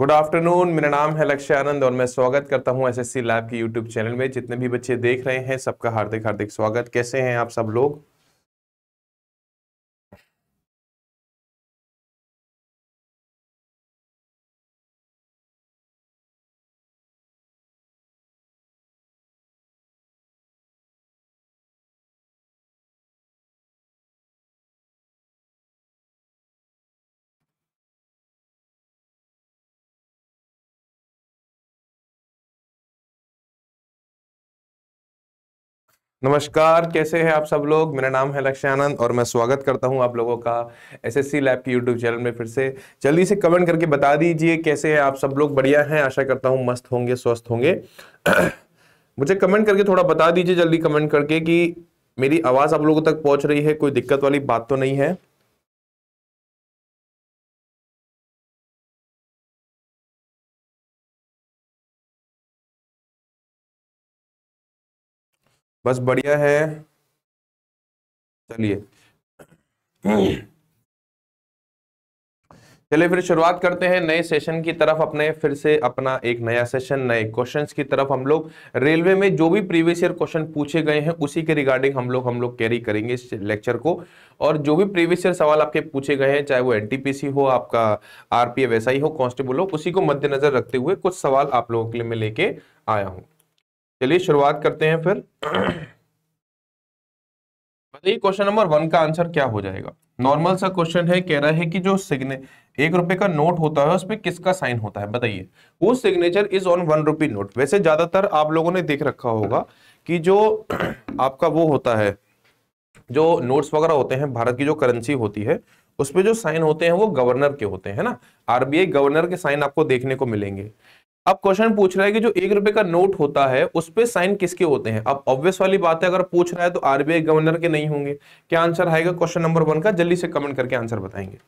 Good afternoon मेरा नाम है लक्ष्य आनंद और मैं स्वागत करता हूं एसएससी लैब की यूट्यूब चैनल में जितने भी बच्चे देख रहे हैं सबका हार्दिक हार्दिक स्वागत कैसे हैं आप सब लोग नमस्कार कैसे हैं आप सब लोग मेरा नाम है लक्ष्य आनंद और मैं स्वागत करता हूं आप लोगों का एसएससी लैब की यूट्यूब चैनल में फिर से जल्दी से कमेंट करके बता दीजिए कैसे हैं आप सब लोग बढ़िया हैं आशा करता हूं मस्त होंगे स्वस्थ होंगे मुझे कमेंट करके थोड़ा बता दीजिए जल्दी कमेंट करके कि मेरी आवाज़ आप लोगों तक पहुँच रही है कोई दिक्कत वाली बात तो नहीं है बस बढ़िया है चलिए चलिए फिर शुरुआत करते हैं नए सेशन की तरफ अपने फिर से अपना एक नया सेशन नए क्वेश्चंस की तरफ हम लोग रेलवे में जो भी प्रीवियस ईयर क्वेश्चन पूछे गए हैं उसी के रिगार्डिंग हम लोग हम लोग कैरी करेंगे इस लेक्चर को और जो भी प्रीवियस ईयर सवाल आपके पूछे गए हैं चाहे वो एनटीपीसी हो आपका आरपीएफ एसआई हो कॉन्स्टेबल हो उसी को मद्देनजर रखते हुए कुछ सवाल आप लोगों के लिए मैं लेके आया हूँ चलिए शुरुआत करते हैं फिर बताइए क्वेश्चन नंबर वन का आंसर क्या हो जाएगा नॉर्मल सा क्वेश्चन है कह रहा है कि जो सिग्ने एक रुपए का नोट होता है उसमें किसका साइन होता है बताइए वो signature is on one rupee note वैसे ज्यादातर आप लोगों ने देख रखा होगा कि जो आपका वो होता है जो नोट्स वगैरह होते हैं भारत की जो करेंसी होती है उसमें जो साइन होते हैं वो गवर्नर के होते हैं ना आरबीआई गवर्नर के साइन आपको देखने को मिलेंगे अब क्वेश्चन पूछ रहा है कि जो एक रुपए का नोट होता है उस पर साइन किसके होते हैं अब ऑब्वियस वाली बात है अगर पूछ रहा है तो आरबीआई गवर्नर के नहीं होंगे क्या आंसर आएगा क्वेश्चन नंबर वन का जल्दी से कमेंट करके आंसर बताएंगे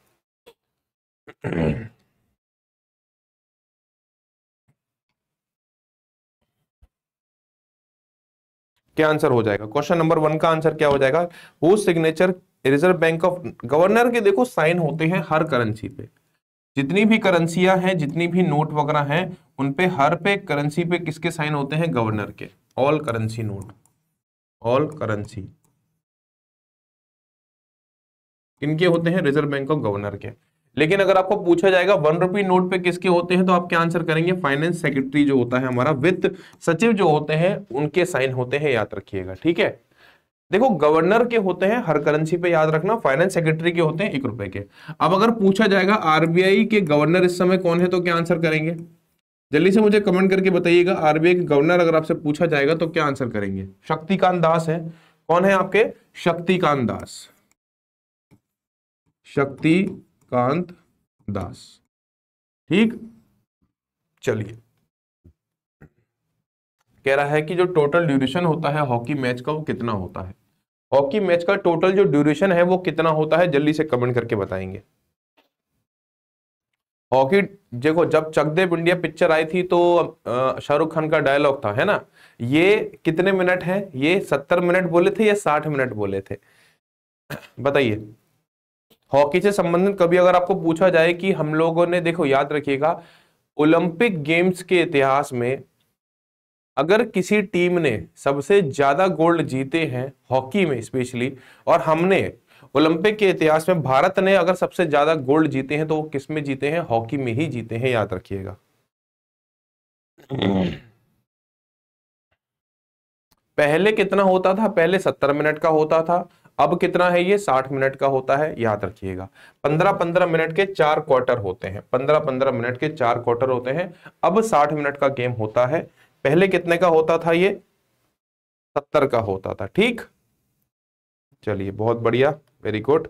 क्या आंसर हो जाएगा क्वेश्चन नंबर वन का आंसर क्या हो जाएगा वो signature Reserve Bank of governor के देखो साइन होते हैं हर करेंसी पे जितनी भी करेंसियां हैं जितनी भी नोट वगैरह हैं उन पे हर पे करेंसी पे किसके साइन होते हैं गवर्नर के all currency note all currency किनके होते हैं रिजर्व बैंक ऑफ गवर्नर के लेकिन अगर आपको पूछा जाएगा वन रुपी नोट पे किसके होते हैं तो आप क्या आंसर करेंगे फाइनेंस सेक्रेटरी जो होता है हमारा वित्त सचिव जो होते हैं उनके साइन होते हैं याद रखिएगा ठीक है देखो गवर्नर के होते हैं हर करेंसी पे याद रखना फाइनेंस सेक्रेटरी के होते हैं एक रुपए के अब अगर पूछा जाएगा आरबीआई के गवर्नर इस समय कौन है तो क्या आंसर करेंगे जल्दी से मुझे कमेंट करके बताइएगा आरबीआई के गवर्नर अगर आपसे पूछा जाएगा तो क्या आंसर करेंगे शक्तिकांत दास है कौन है आपके शक्तिकांत दास शक्तिकांत दास ठीक चलिए कह रहा है कि जो टोटल ड्यूरेशन होता है हॉकी मैच का वो कितना होता है हॉकी मैच का टोटल जो ड्यूरेशन है वो कितना होता है जल्दी से कमेंट करके बताएंगे हॉकी देखो जब चकदेव इंडिया पिक्चर आई थी तो शाहरुख खान का डायलॉग था है ना ये कितने मिनट है ये सत्तर मिनट बोले थे या साठ मिनट बोले थे बताइए हॉकी से संबंधित कभी अगर आपको पूछा जाए कि हम लोगों ने देखो याद रखिएगा ओलंपिक गेम्स के इतिहास में अगर किसी टीम ने सबसे ज्यादा गोल्ड जीते हैं हॉकी में स्पेशली और हमने ओलंपिक के इतिहास में भारत ने अगर सबसे ज्यादा गोल्ड जीते हैं तो वो किस में जीते हैं हॉकी में ही जीते हैं याद रखिएगा हम्म। पहले कितना होता था पहले सत्तर मिनट का होता था अब कितना है ये साठ मिनट का होता है याद रखिएगा पंद्रह पंद्रह मिनट के चार क्वार्टर होते हैं पंद्रह पंद्रह मिनट के चार क्वार्टर होते हैं अब साठ मिनट का गेम होता है पहले कितने का होता था ये सत्तर का होता था ठीक चलिए बहुत बढ़िया very good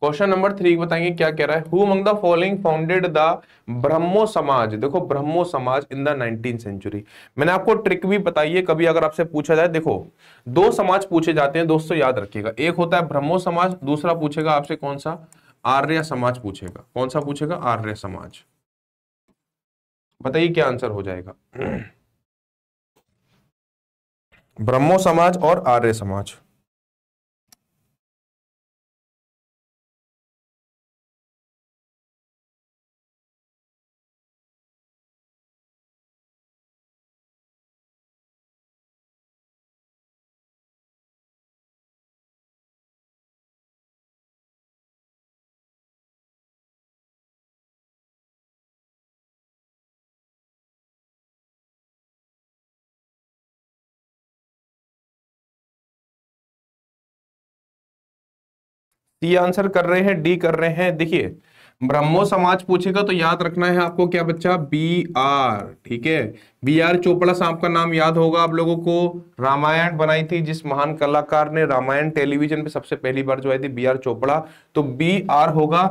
question number three बताएंगे क्या कह रहा है who among the following founded the Brahmo Samaj देखो ब्रह्मो समाज इन द नाइनटीन सेंचुरी मैंने आपको ट्रिक भी बताई है कभी अगर आपसे पूछा जाए देखो दो समाज पूछे जाते हैं दोस्तों याद रखिएगा एक होता है ब्रह्मो समाज दूसरा पूछेगा आपसे कौन सा आर्य समाज पूछेगा कौन सा पूछेगा आर्य समाज बताइए क्या आंसर हो जाएगा ब्रह्मो समाज और आर्य समाज तो ये आंसर कर रहे हैं डी कर रहे हैं देखिए ब्रह्मो समाज पूछेगा तो याद रखना है आपको क्या बच्चा बी आर ठीक है बी आर चोपड़ा साहब का नाम याद होगा आप लोगों को रामायण बनाई थी जिस महान कलाकार ने रामायण टेलीविजन पे सबसे पहली बार जो आई थी बी आर चोपड़ा तो बी आर होगा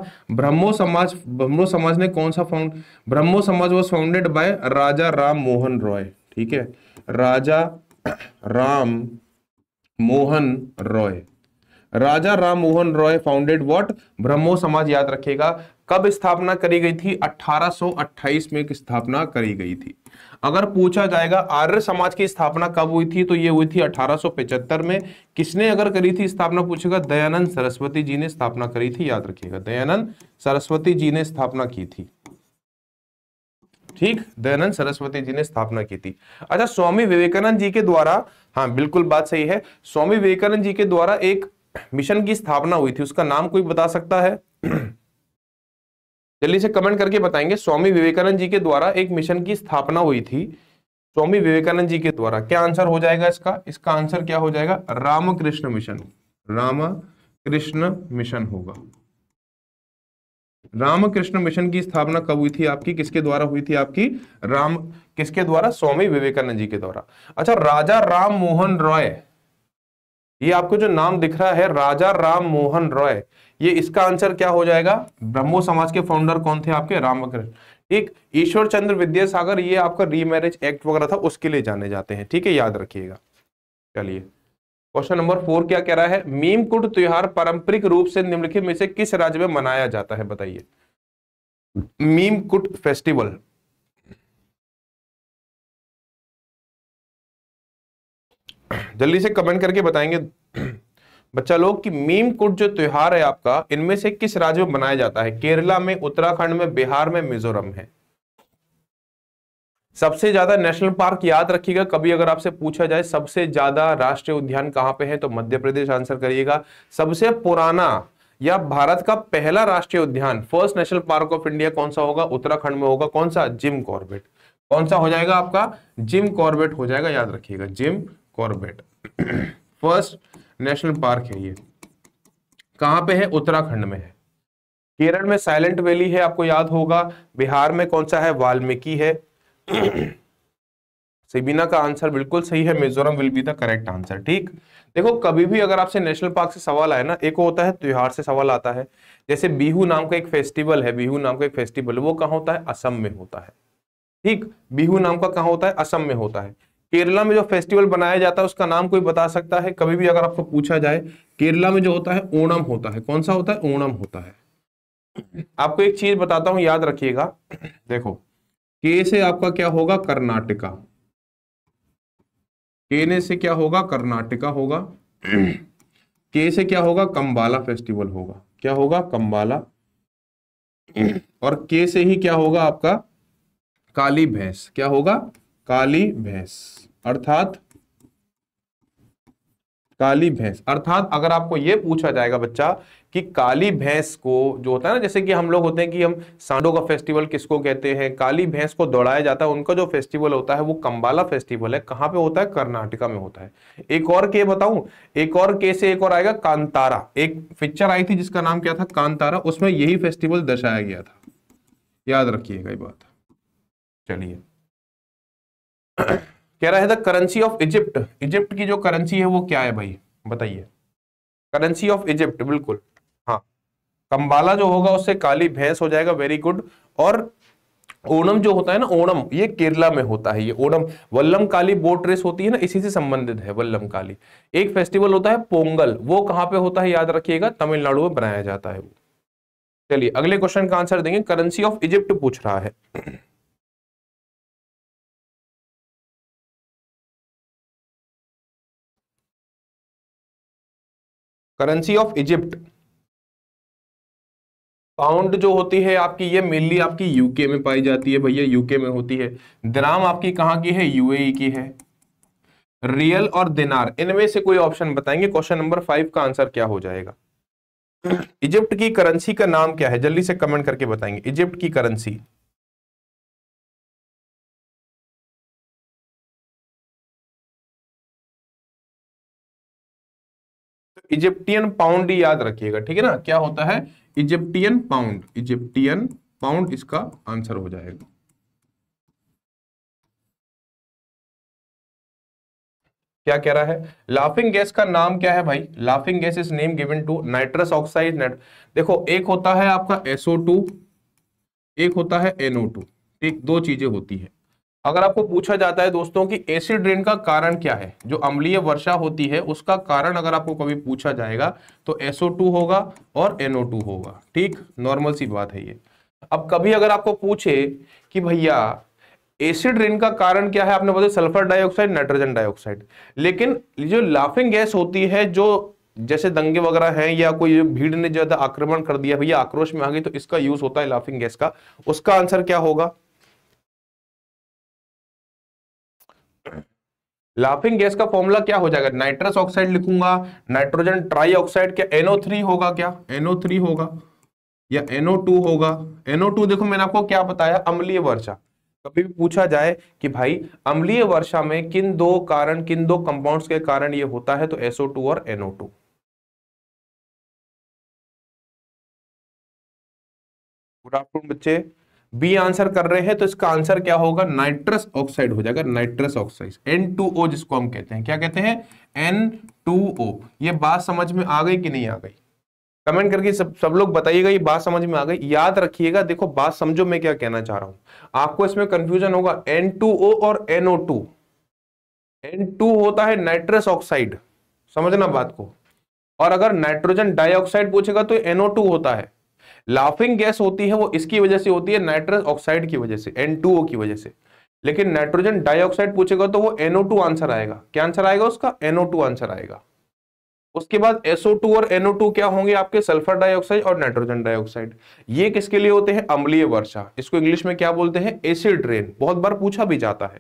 ब्रह्मो समाज ब्रह्मो समाज ने कौन सा found Brahmo Samaj was founded by Raja Ram Mohan Roy ठीक है राजा राम मोहन रॉय राजा राम मोहन रॉय फाउंडेड व्हाट ब्रह्मो समाज याद रखेगा कब स्थापना करी गई थी 1828 में स्थापना करी गई थी अगर पूछा जाएगा आर्य समाज की स्थापना कब हुई थी तो ये हुई थी 1875 में किसने अगर करी थी स्थापना पूछेगा दयानंद सरस्वती जी ने स्थापना करी थी याद रखिएगा दयानंद सरस्वती जी ने स्थापना की थी ठीक दयानंद सरस्वती जी ने स्थापना की थी अच्छा स्वामी विवेकानंद जी के द्वारा हाँ बिल्कुल बात सही है स्वामी विवेकानंद जी के द्वारा एक मिशन की स्थापना हुई थी उसका नाम कोई बता सकता है जल्दी से कमेंट करके बताएंगे स्वामी विवेकानंद जी के द्वारा एक मिशन की स्थापना हुई थी स्वामी विवेकानंद जी के द्वारा क्या आंसर हो जाएगा इसका इसका आंसर क्या हो जाएगा रामकृष्ण मिशन रामकृष्ण मिशन होगा रामकृष्ण मिशन की स्थापना कब हुई थी आपकी किसके द्वारा हुई थी आपकी राम किसके द्वारा स्वामी विवेकानंद जी के द्वारा अच्छा राजा राम मोहन रॉय ये आपको जो नाम दिख रहा है राजा राम मोहन रॉय ये इसका आंसर क्या हो जाएगा ब्रह्मो समाज के फाउंडर कौन थे आपके राम एक ईश्वर चंद्र विद्यासागर ये आपका रीमैरिज एक्ट वगैरह था उसके लिए जाने जाते हैं ठीक है याद रखिएगा चलिए क्वेश्चन नंबर फोर क्या कह रहा है मीमकुट त्योहार पारंपरिक रूप से निम्नलिखित में से किस राज्य में मनाया जाता है बताइए मीमकुट फेस्टिवल जल्दी से कमेंट करके बताएंगे बच्चा लोग कि मीम कुट जो त्योहार है आपका इनमें से किस राज्य में मनाया जाता है केरला में उत्तराखंड में बिहार में मिजोरम है सबसे ज्यादा नेशनल पार्क याद रखिएगा कभी अगर आपसे पूछा जाए सबसे ज्यादा राष्ट्रीय उद्यान कहाँ पे है तो मध्य प्रदेश आंसर करिएगा सबसे पुराना या भारत का पहला राष्ट्रीय उद्यान first national park of India कौन सा होगा उत्तराखंड में होगा कौन सा जिम कॉर्बेट कौन सा हो जाएगा आपका जिम कॉर्बेट हो जाएगा याद रखिएगा Jim Corbett first national park है ये कहां पे है उत्तराखंड में है केरल में साइलेंट वैली है आपको याद होगा बिहार में कौन सा है वाल्मीकि है सिबिना का आंसर बिल्कुल सही है Mizoram will be the correct answer ठीक देखो कभी भी अगर आपसे नेशनल पार्क से सवाल आए ना एक होता है त्योहार से सवाल आता है जैसे बिहू नाम का एक फेस्टिवल है बिहू नाम का एक फेस्टिवल वो कहाँ होता है असम में होता है ठीक बिहू नाम का कहाँ होता है असम में होता है केरला में जो फेस्टिवल बनाया जाता है उसका नाम कोई बता सकता है कभी भी अगर आपको पूछा जाए केरला में जो होता है ओणम होता है कौन सा होता है ओणम होता है आपको एक चीज बताता हूं याद रखिएगा देखो के से आपका क्या होगा कर्नाटका केने से क्या होगा कर्नाटका होगा के से क्या होगा कंबाला फेस्टिवल होगा क्या होगा कंबाला और के से ही क्या होगा आपका काली भैंस क्या होगा काली भैंस अर्थात काली भैंस अर्थात अगर आपको यह पूछा जाएगा बच्चा कि काली भैंस को जो होता है ना जैसे कि हम लोग होते हैं कि हम सांडों का फेस्टिवल किसको कहते हैं काली भैंस को दौड़ाया जाता है उनका जो फेस्टिवल होता है वो कंबाला फेस्टिवल है कहां पे होता है कर्नाटका में होता है एक और के बताऊं एक और के से एक और आएगा कांतारा एक पिक्चर आई थी जिसका नाम क्या था कांतारा उसमें यही फेस्टिवल दर्शाया गया था याद रखिएगा ये बात चलिए कह रहा है the currency of Egypt Egypt की जो करेंसी है वो क्या है भाई बताइए करेंसी ऑफ इजिप्ट बिल्कुल हाँ कंबाला जो होगा उससे काली भैंस हो जाएगा वेरी गुड और ओणम जो होता है ना ओणम ये केरला में होता है ये ओणम वल्लम काली बोट रेस होती है ना इसी से संबंधित है वल्लम काली एक फेस्टिवल होता है पोंगल वो कहाँ पे होता है याद रखिएगा तमिलनाडु में बनाया जाता है वो चलिए अगले क्वेश्चन का आंसर देंगे करेंसी ऑफ इजिप्ट पूछ रहा है करेंसी ऑफ इजिप्ट पाउंड जो होती है आपकी ये मेनली आपकी यूके में पाई जाती है भैया यूके में होती है द्राम आपकी कहां की है यूएई e की है रियल और दिनार इनमें से कोई ऑप्शन बताएंगे क्वेश्चन नंबर फाइव का आंसर क्या हो जाएगा इजिप्ट की करेंसी का नाम क्या है जल्दी से कमेंट करके बताएंगे इजिप्ट की करेंसी इजिप्टियन पाउंड याद रखिएगा ठीक है ना क्या होता है इजिप्टियन पाउंड इजिप्टियन पाउंड इसका आंसर हो जाएगा क्या कह रहा है लाफिंग गैस का नाम क्या है भाई laughing gas is name given to nitrous oxide नाइट देखो एक होता है आपका SO2 एक होता है NO2 एक दो चीजें होती है अगर आपको पूछा जाता है दोस्तों कि एसिड रेन का कारण क्या है जो अम्लीय वर्षा होती है उसका कारण अगर आपको कभी पूछा जाएगा तो SO2 होगा और NO2 होगा ठीक नॉर्मल सी बात है ये अब कभी अगर आपको पूछे कि भैया एसिड रेन का कारण क्या है आपने बोले सल्फर डाइऑक्साइड नाइट्रोजन डाइऑक्साइड लेकिन जो लाफिंग गैस होती है जो जैसे दंगे वगैरह हैं या कोई भीड़ ने ज्यादा आक्रमण कर दिया भैया आक्रोश में आ गई तो इसका यूज होता है लाफिंग गैस का उसका आंसर क्या होगा लाफिंग गैस का फॉर्मूला क्या हो जाएगा नाइट्रस ऑक्साइड लिखूंगा नाइट्रोजन ट्राई ऑक्साइड क्या NO3 होगा क्या NO3 होगा या NO2 होगा NO2 देखो मैंने आपको क्या बताया अम्लीय वर्षा कभी भी पूछा जाए कि भाई अम्लीय वर्षा में किन दो कारण किन दो कंपाउंड्स के कारण ये होता है तो SO2 और NO2 गुड आफ्टरनून बच्चे बी आंसर कर रहे हैं तो इसका आंसर क्या होगा नाइट्रस ऑक्साइड हो जाएगा नाइट्रस ऑक्साइड एन जिसको हम कहते हैं क्या कहते हैं एन ये बात समझ में आ गई कि नहीं आ गई कमेंट करके सब सब लोग बताइएगा ये बात समझ में आ गई याद रखिएगा देखो बात समझो मैं क्या कहना चाह रहा हूं आपको इसमें कंफ्यूजन होगा N2O और NO2 N2 होता है नाइट्रस ऑक्साइड समझना बात को और अगर नाइट्रोजन डाइऑक्साइड पूछेगा तो NO2 होता है लाफिंग गैस होती है वो इसकी वजह से होती है नाइट्रस ऑक्साइड की वजह से एन की वजह से लेकिन नाइट्रोजन डाइऑक्साइड पूछेगा तो वो एनओ आंसर आएगा क्या आंसर आएगा उसका एनओ आंसर आएगा उसके बाद SO2 और NO2 क्या होंगे आपके सल्फर डाइऑक्साइड और नाइट्रोजन डाइऑक्साइड ये किसके लिए होते हैं अम्लीय वर्षा इसको इंग्लिश में क्या बोलते हैं एसिड रेन बहुत बार पूछा भी जाता है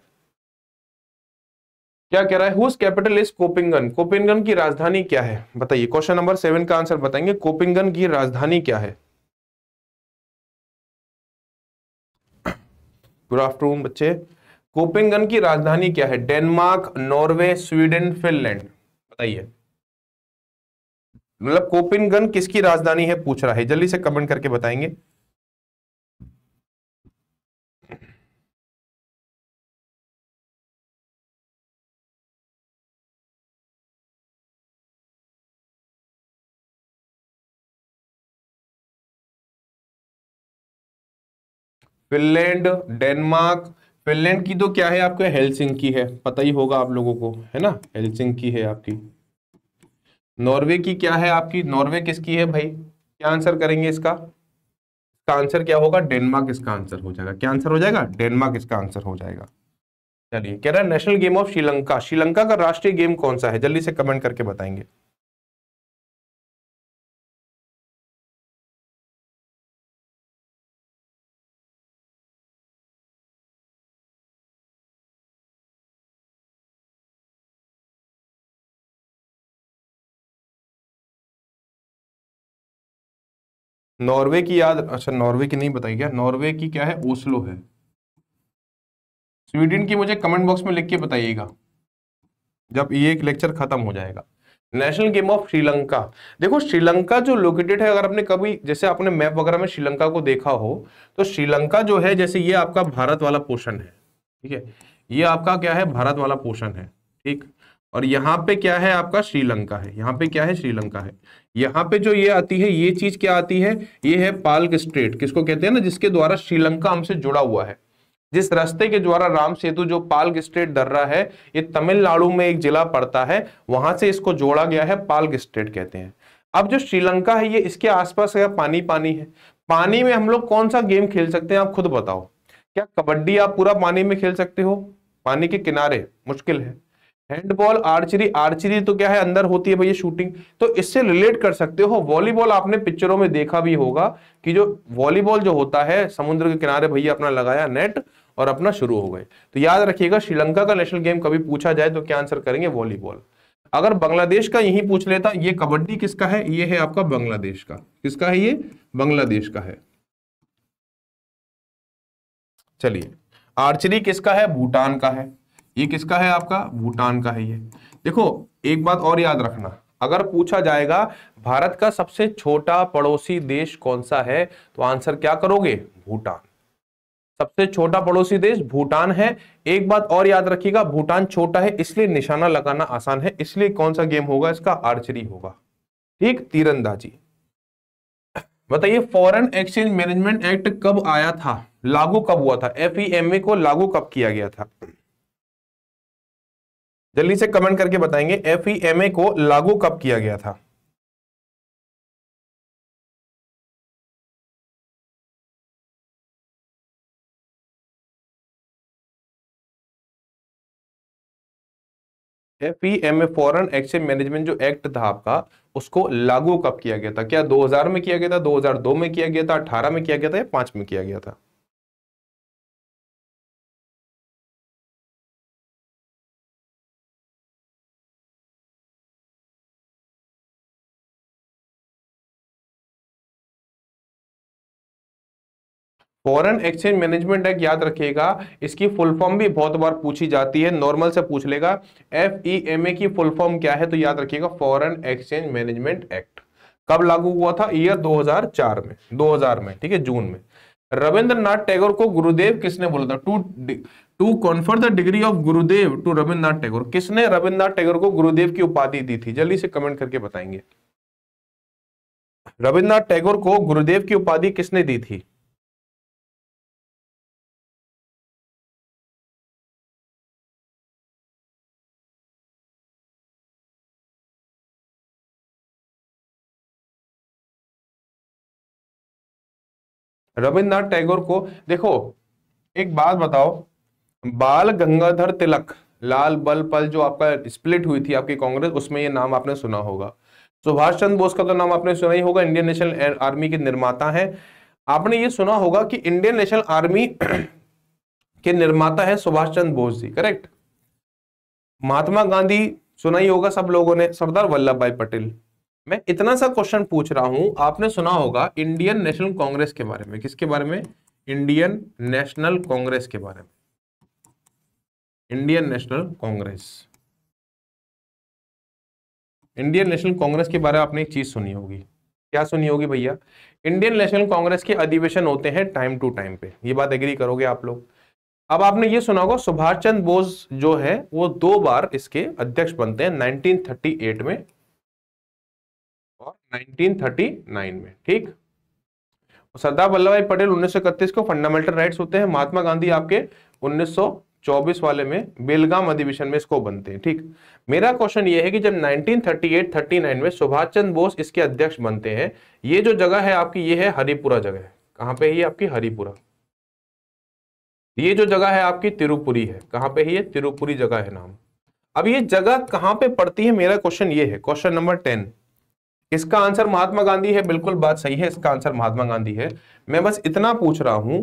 क्या कह रहा है whose capital is Copenhagen Copenhagen की राजधानी क्या है बताइए क्वेश्चन नंबर सेवन का आंसर बताएंगे कोपिंगन की राजधानी क्या है गुड आफ्टरनून बच्चे कोपेनगन की राजधानी क्या है डेनमार्क नॉर्वे स्वीडन फिनलैंड बताइए मतलब कोपेनगन किसकी राजधानी है पूछ रहा है जल्दी से कमेंट करके बताएंगे फिनलैंड डेनमार्क फिनलैंड की तो क्या है आपके हेलसिंग की है पता ही होगा आप लोगों को है ना हेलसिंग की है आपकी नॉर्वे की क्या है आपकी नॉर्वे किसकी है भाई क्या आंसर करेंगे इसका इसका आंसर क्या होगा डेनमार्क इसका आंसर हो जाएगा क्या आंसर हो जाएगा डेनमार्क इसका आंसर हो जाएगा चलिए कह रहा है national game of Sri Lanka Sri Lanka का राष्ट्रीय गेम कौन सा है जल्दी से कमेंट करके बताएंगे नॉर्वे की याद अच्छा नॉर्वे की नहीं बताई क्या नॉर्वे की क्या है ओस्लो है स्वीडन की मुझे कमेंट बॉक्स में लिख के बताइएगा जब ये एक लेक्चर खत्म हो जाएगा नेशनल गेम ऑफ श्रीलंका देखो श्रीलंका जो लोकेटेड है अगर आपने कभी जैसे आपने मैप वगैरह में श्रीलंका को देखा हो तो श्रीलंका जो है जैसे ये आपका भारत वाला पोर्शन है ठीक है ये आपका क्या है भारत वाला पोर्शन है ठीक और यहाँ पे क्या है आपका श्रीलंका है यहाँ पे क्या है श्रीलंका है यहाँ पे जो ये आती है ये चीज क्या आती है ये है पालक स्ट्रेट किसको कहते हैं ना जिसके द्वारा श्रीलंका हमसे जुड़ा हुआ है जिस रास्ते के द्वारा राम सेतु जो पालक स्टेट दर्रा है ये तमिलनाडु में एक जिला पड़ता है वहां से इसको जोड़ा गया है पालक स्टेट कहते हैं अब जो श्रीलंका है ये इसके आसपास का पानी पानी है पानी में हम लोग कौन सा गेम खेल सकते हैं आप खुद बताओ क्या कबड्डी आप पूरा पानी में खेल सकते हो पानी के किनारे मुश्किल है हैंडबॉल आर्चरी आर्चरी तो क्या है अंदर होती है भैया शूटिंग तो इससे रिलेट कर सकते हो वॉलीबॉल आपने पिक्चरों में देखा भी होगा कि जो वॉलीबॉल जो होता है समुद्र के किनारे भैया अपना लगाया नेट और अपना शुरू हो गए तो याद रखिएगा श्रीलंका का नेशनल गेम कभी पूछा जाए तो क्या आंसर करेंगे वॉलीबॉल अगर बांग्लादेश का यही पूछ लेता ये कबड्डी किसका है ये है आपका बांग्लादेश का किसका है ये बांग्लादेश का है चलिए आर्चरी किसका है भूटान का है ये किसका है आपका भूटान का है ये देखो एक बात और याद रखना अगर पूछा जाएगा भारत का सबसे छोटा पड़ोसी देश कौन सा है तो आंसर क्या करोगे भूटान सबसे छोटा पड़ोसी देश भूटान है एक बात और याद रखिएगा भूटान छोटा है इसलिए निशाना लगाना आसान है इसलिए कौन सा गेम होगा इसका आर्चरी होगा ठीक तीरंदाजी बताइए फॉरेन एक्सचेंज मैनेजमेंट एक्ट कब आया था लागू कब हुआ था एफ e को लागू कब किया गया था जल्दी से कमेंट करके बताएंगे एफ ई एम ए को लागू कब किया गया था F E M A foreign exchange management जो एक्ट था आपका उसको लागू कब किया गया था क्या 2000 में किया गया था 2002 में किया गया था 18 में किया गया था या 5 में किया गया था फॉरेन एक्सचेंज मैनेजमेंट एक्ट याद रखिएगा इसकी फुल फॉर्म भी बहुत बार पूछी जाती है नॉर्मल से पूछ लेगा एफ ई एम ए की फुल फॉर्म क्या है तो याद रखिएगा फॉरेन एक्सचेंज मैनेजमेंट एक्ट कब लागू हुआ था ईयर 2004 में 2000 में ठीक है जून में रविंद्रनाथ टैगोर को गुरुदेव किसने बोला था to to confer the degree of Gurudev to Rabindranath Tagore किसने रविन्द्रनाथ टैगोर को गुरुदेव की उपाधि दी थी जल्दी से कमेंट करके बताएंगे रविन्द्रनाथ टैगोर को गुरुदेव की उपाधि किसने दी थी रविन्द्रनाथ टैगोर को देखो एक बात बताओ बाल गंगाधर तिलक लाल बल पल जो आपका स्प्लिट हुई थी आपकी कांग्रेस उसमें ये नाम आपने सुना होगा सुभाष चंद्र बोस का तो नाम आपने सुना ही होगा इंडियन नेशनल आर्मी के निर्माता हैं आपने ये सुना होगा कि इंडियन नेशनल आर्मी के निर्माता है सुभाष चंद्र बोस जी करेक्ट महात्मा गांधी सुना ही होगा सब लोगों ने सरदार वल्लभ भाई पटेल मैं इतना सा क्वेश्चन पूछ रहा हूं आपने सुना होगा इंडियन नेशनल कांग्रेस के बारे में किसके बारे में इंडियन नेशनल कांग्रेस के बारे में Indian National Congress Indian National Congress के बारे में आपने एक चीज सुनी होगी क्या सुनी होगी भैया इंडियन नेशनल कांग्रेस के अधिवेशन होते हैं टाइम टू टाइम पे ये बात एग्री करोगे आप लोग अब आपने ये सुना होगा सुभाष चंद्र बोस जो है वो दो बार इसके अध्यक्ष बनते हैं 1938 में 1939 में ठीक सरदार वल्लभ भाई पटेल उन्नीस को फंडामेंटल राइट्स होते हैं महात्मा गांधी आपके 1924 वाले में बेलगाम अधिवेशन में इसको बनते हैं ठीक मेरा क्वेश्चन यह है कि जब 1938-39 में सुभाष चंद्र बोस इसके अध्यक्ष बनते हैं ये जो जगह है आपकी ये है हरिपुरा जगह कहां पे ही आपकी हरिपुरा ये जो जगह है आपकी तिरुपुरी है कहां पे ये तिरुपुरी जगह है नाम अब ये जगह कहां पे पड़ती है मेरा क्वेश्चन ये है क्वेश्चन नंबर टेन इसका आंसर महात्मा गांधी है बिल्कुल बात सही है इसका आंसर महात्मा गांधी है मैं बस इतना पूछ रहा हूं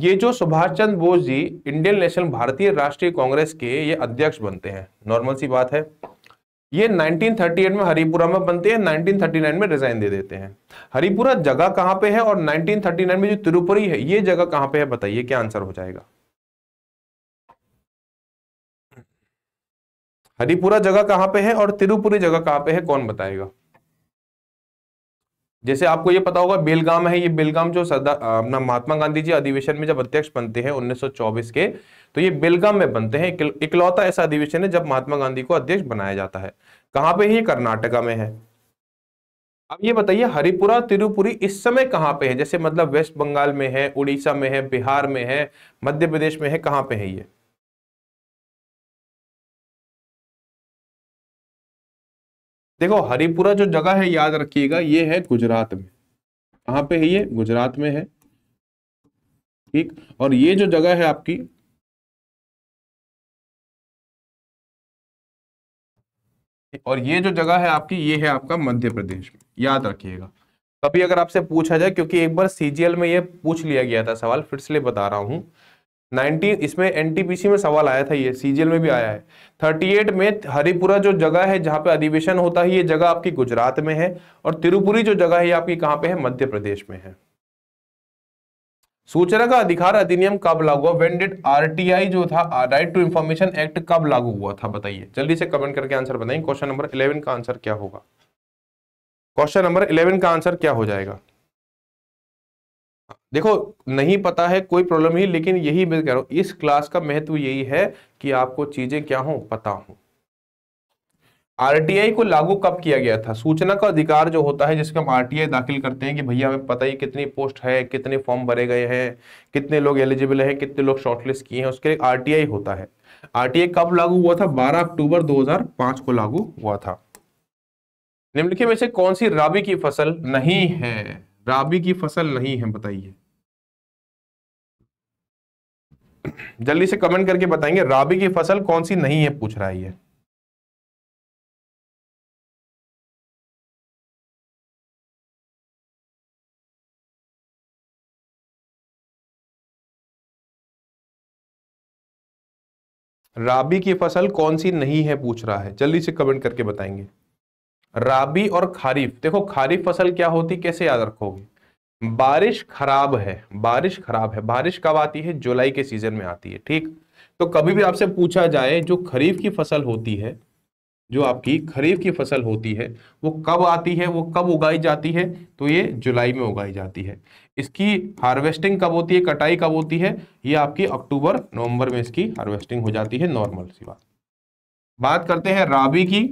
ये जो सुभाष चंद्र बोस जी इंडियन नेशनल भारतीय राष्ट्रीय कांग्रेस के ये अध्यक्ष बनते हैं नॉर्मल सी बात है ये 1938 में हरिपुरा में बनते हैं 1939 में रिजाइन दे देते हैं हरिपुरा जगह कहां पे है और 1939 में जो तिरुपुरी है ये जगह कहां पे है बताइए क्या आंसर हो जाएगा हम्म। हरिपुरा जगह कहां पे है और तिरुपुरी जगह कहां पे है कौन बताएगा जैसे आपको ये पता होगा बेलगाम है ये बेलगाम जो सरदार अपना महात्मा गांधी जी अधिवेशन में जब अध्यक्ष बनते हैं 1924 के तो ये बेलगाम में बनते हैं इकलौता ऐसा अधिवेशन है जब महात्मा गांधी को अध्यक्ष बनाया जाता है कहाँ पे ही कर्नाटका में है अब ये बताइए हरिपुरा तिरुपुरी इस समय कहाँ पे है जैसे मतलब वेस्ट बंगाल में है उड़ीसा में है बिहार में है मध्य प्रदेश में है कहाँ पे है ये देखो हरिपुरा जो जगह है याद रखिएगा ये है गुजरात में कहाँ पे है ये गुजरात में है ठीक और ये जो जगह है आपकी और ये जो जगह है आपकी ये है आपका मध्य प्रदेश में याद रखिएगा कभी अगर आपसे पूछा जाए क्योंकि एक बार सीजीएल में ये पूछ लिया गया था सवाल फिर से बता रहा हूं 19 इसमें एनटीपीसी में सवाल आया था ये सीजीएल में भी आया है 38 में हरिपुरा जो जगह है जहां पे अधिवेशन होता है ये जगह आपकी गुजरात में है और तिरुपुरी जो जगह है ये आपकी कहां पे है मध्य प्रदेश में है सूचना का अधिकार अधिनियम कब लागू हुआ वेन डेड आरटीआई जो था राइट टू इंफॉर्मेशन एक्ट कब लागू हुआ था बताइए जल्दी से कमेंट करके आंसर बताइए क्वेश्चन नंबर इलेवन का आंसर क्या होगा क्वेश्चन नंबर इलेवन का आंसर क्या हो जाएगा देखो नहीं पता है कोई प्रॉब्लम ही लेकिन यही मैं कह रहा हूं इस क्लास का महत्व यही है कि आपको चीजें क्या हो पता हो आरटीआई को लागू कब किया गया था सूचना का अधिकार जो होता है जिसके हम आरटीआई दाखिल करते हैं कि भैया हमें पता ही कितनी पोस्ट है कितने फॉर्म भरे गए हैं कितने लोग एलिजिबल हैं कितने लोग शॉर्टलिस्ट किए हैं उसके लिए आरटीआई होता है आरटीआई कब लागू हुआ था 12 अक्टूबर 2005 को लागू हुआ था निम्नलिखित में से कौन सी राबी की फसल नहीं है राबी की फसल नहीं है बताइए जल्दी से कमेंट करके बताएंगे राबी की फसल कौन सी नहीं है पूछ रहा है ये राबी की फसल कौन सी नहीं है पूछ रहा है जल्दी से कमेंट करके बताएंगे राबी और खारीफ देखो खारीफ फसल क्या होती कैसे याद रखोगे बारिश खराब है बारिश खराब है बारिश कब आती है जुलाई के सीजन में आती है ठीक तो कभी भी आपसे पूछा जाए जो खरीफ की फसल होती है जो आपकी खरीफ की फसल होती है वो कब आती है वो कब उगाई जाती है तो ये जुलाई में उगाई जाती है इसकी हार्वेस्टिंग कब होती है कटाई कब होती है ये आपकी अक्टूबर नवंबर में इसकी हार्वेस्टिंग हो जाती है नॉर्मल सी बात बात करते हैं राबी की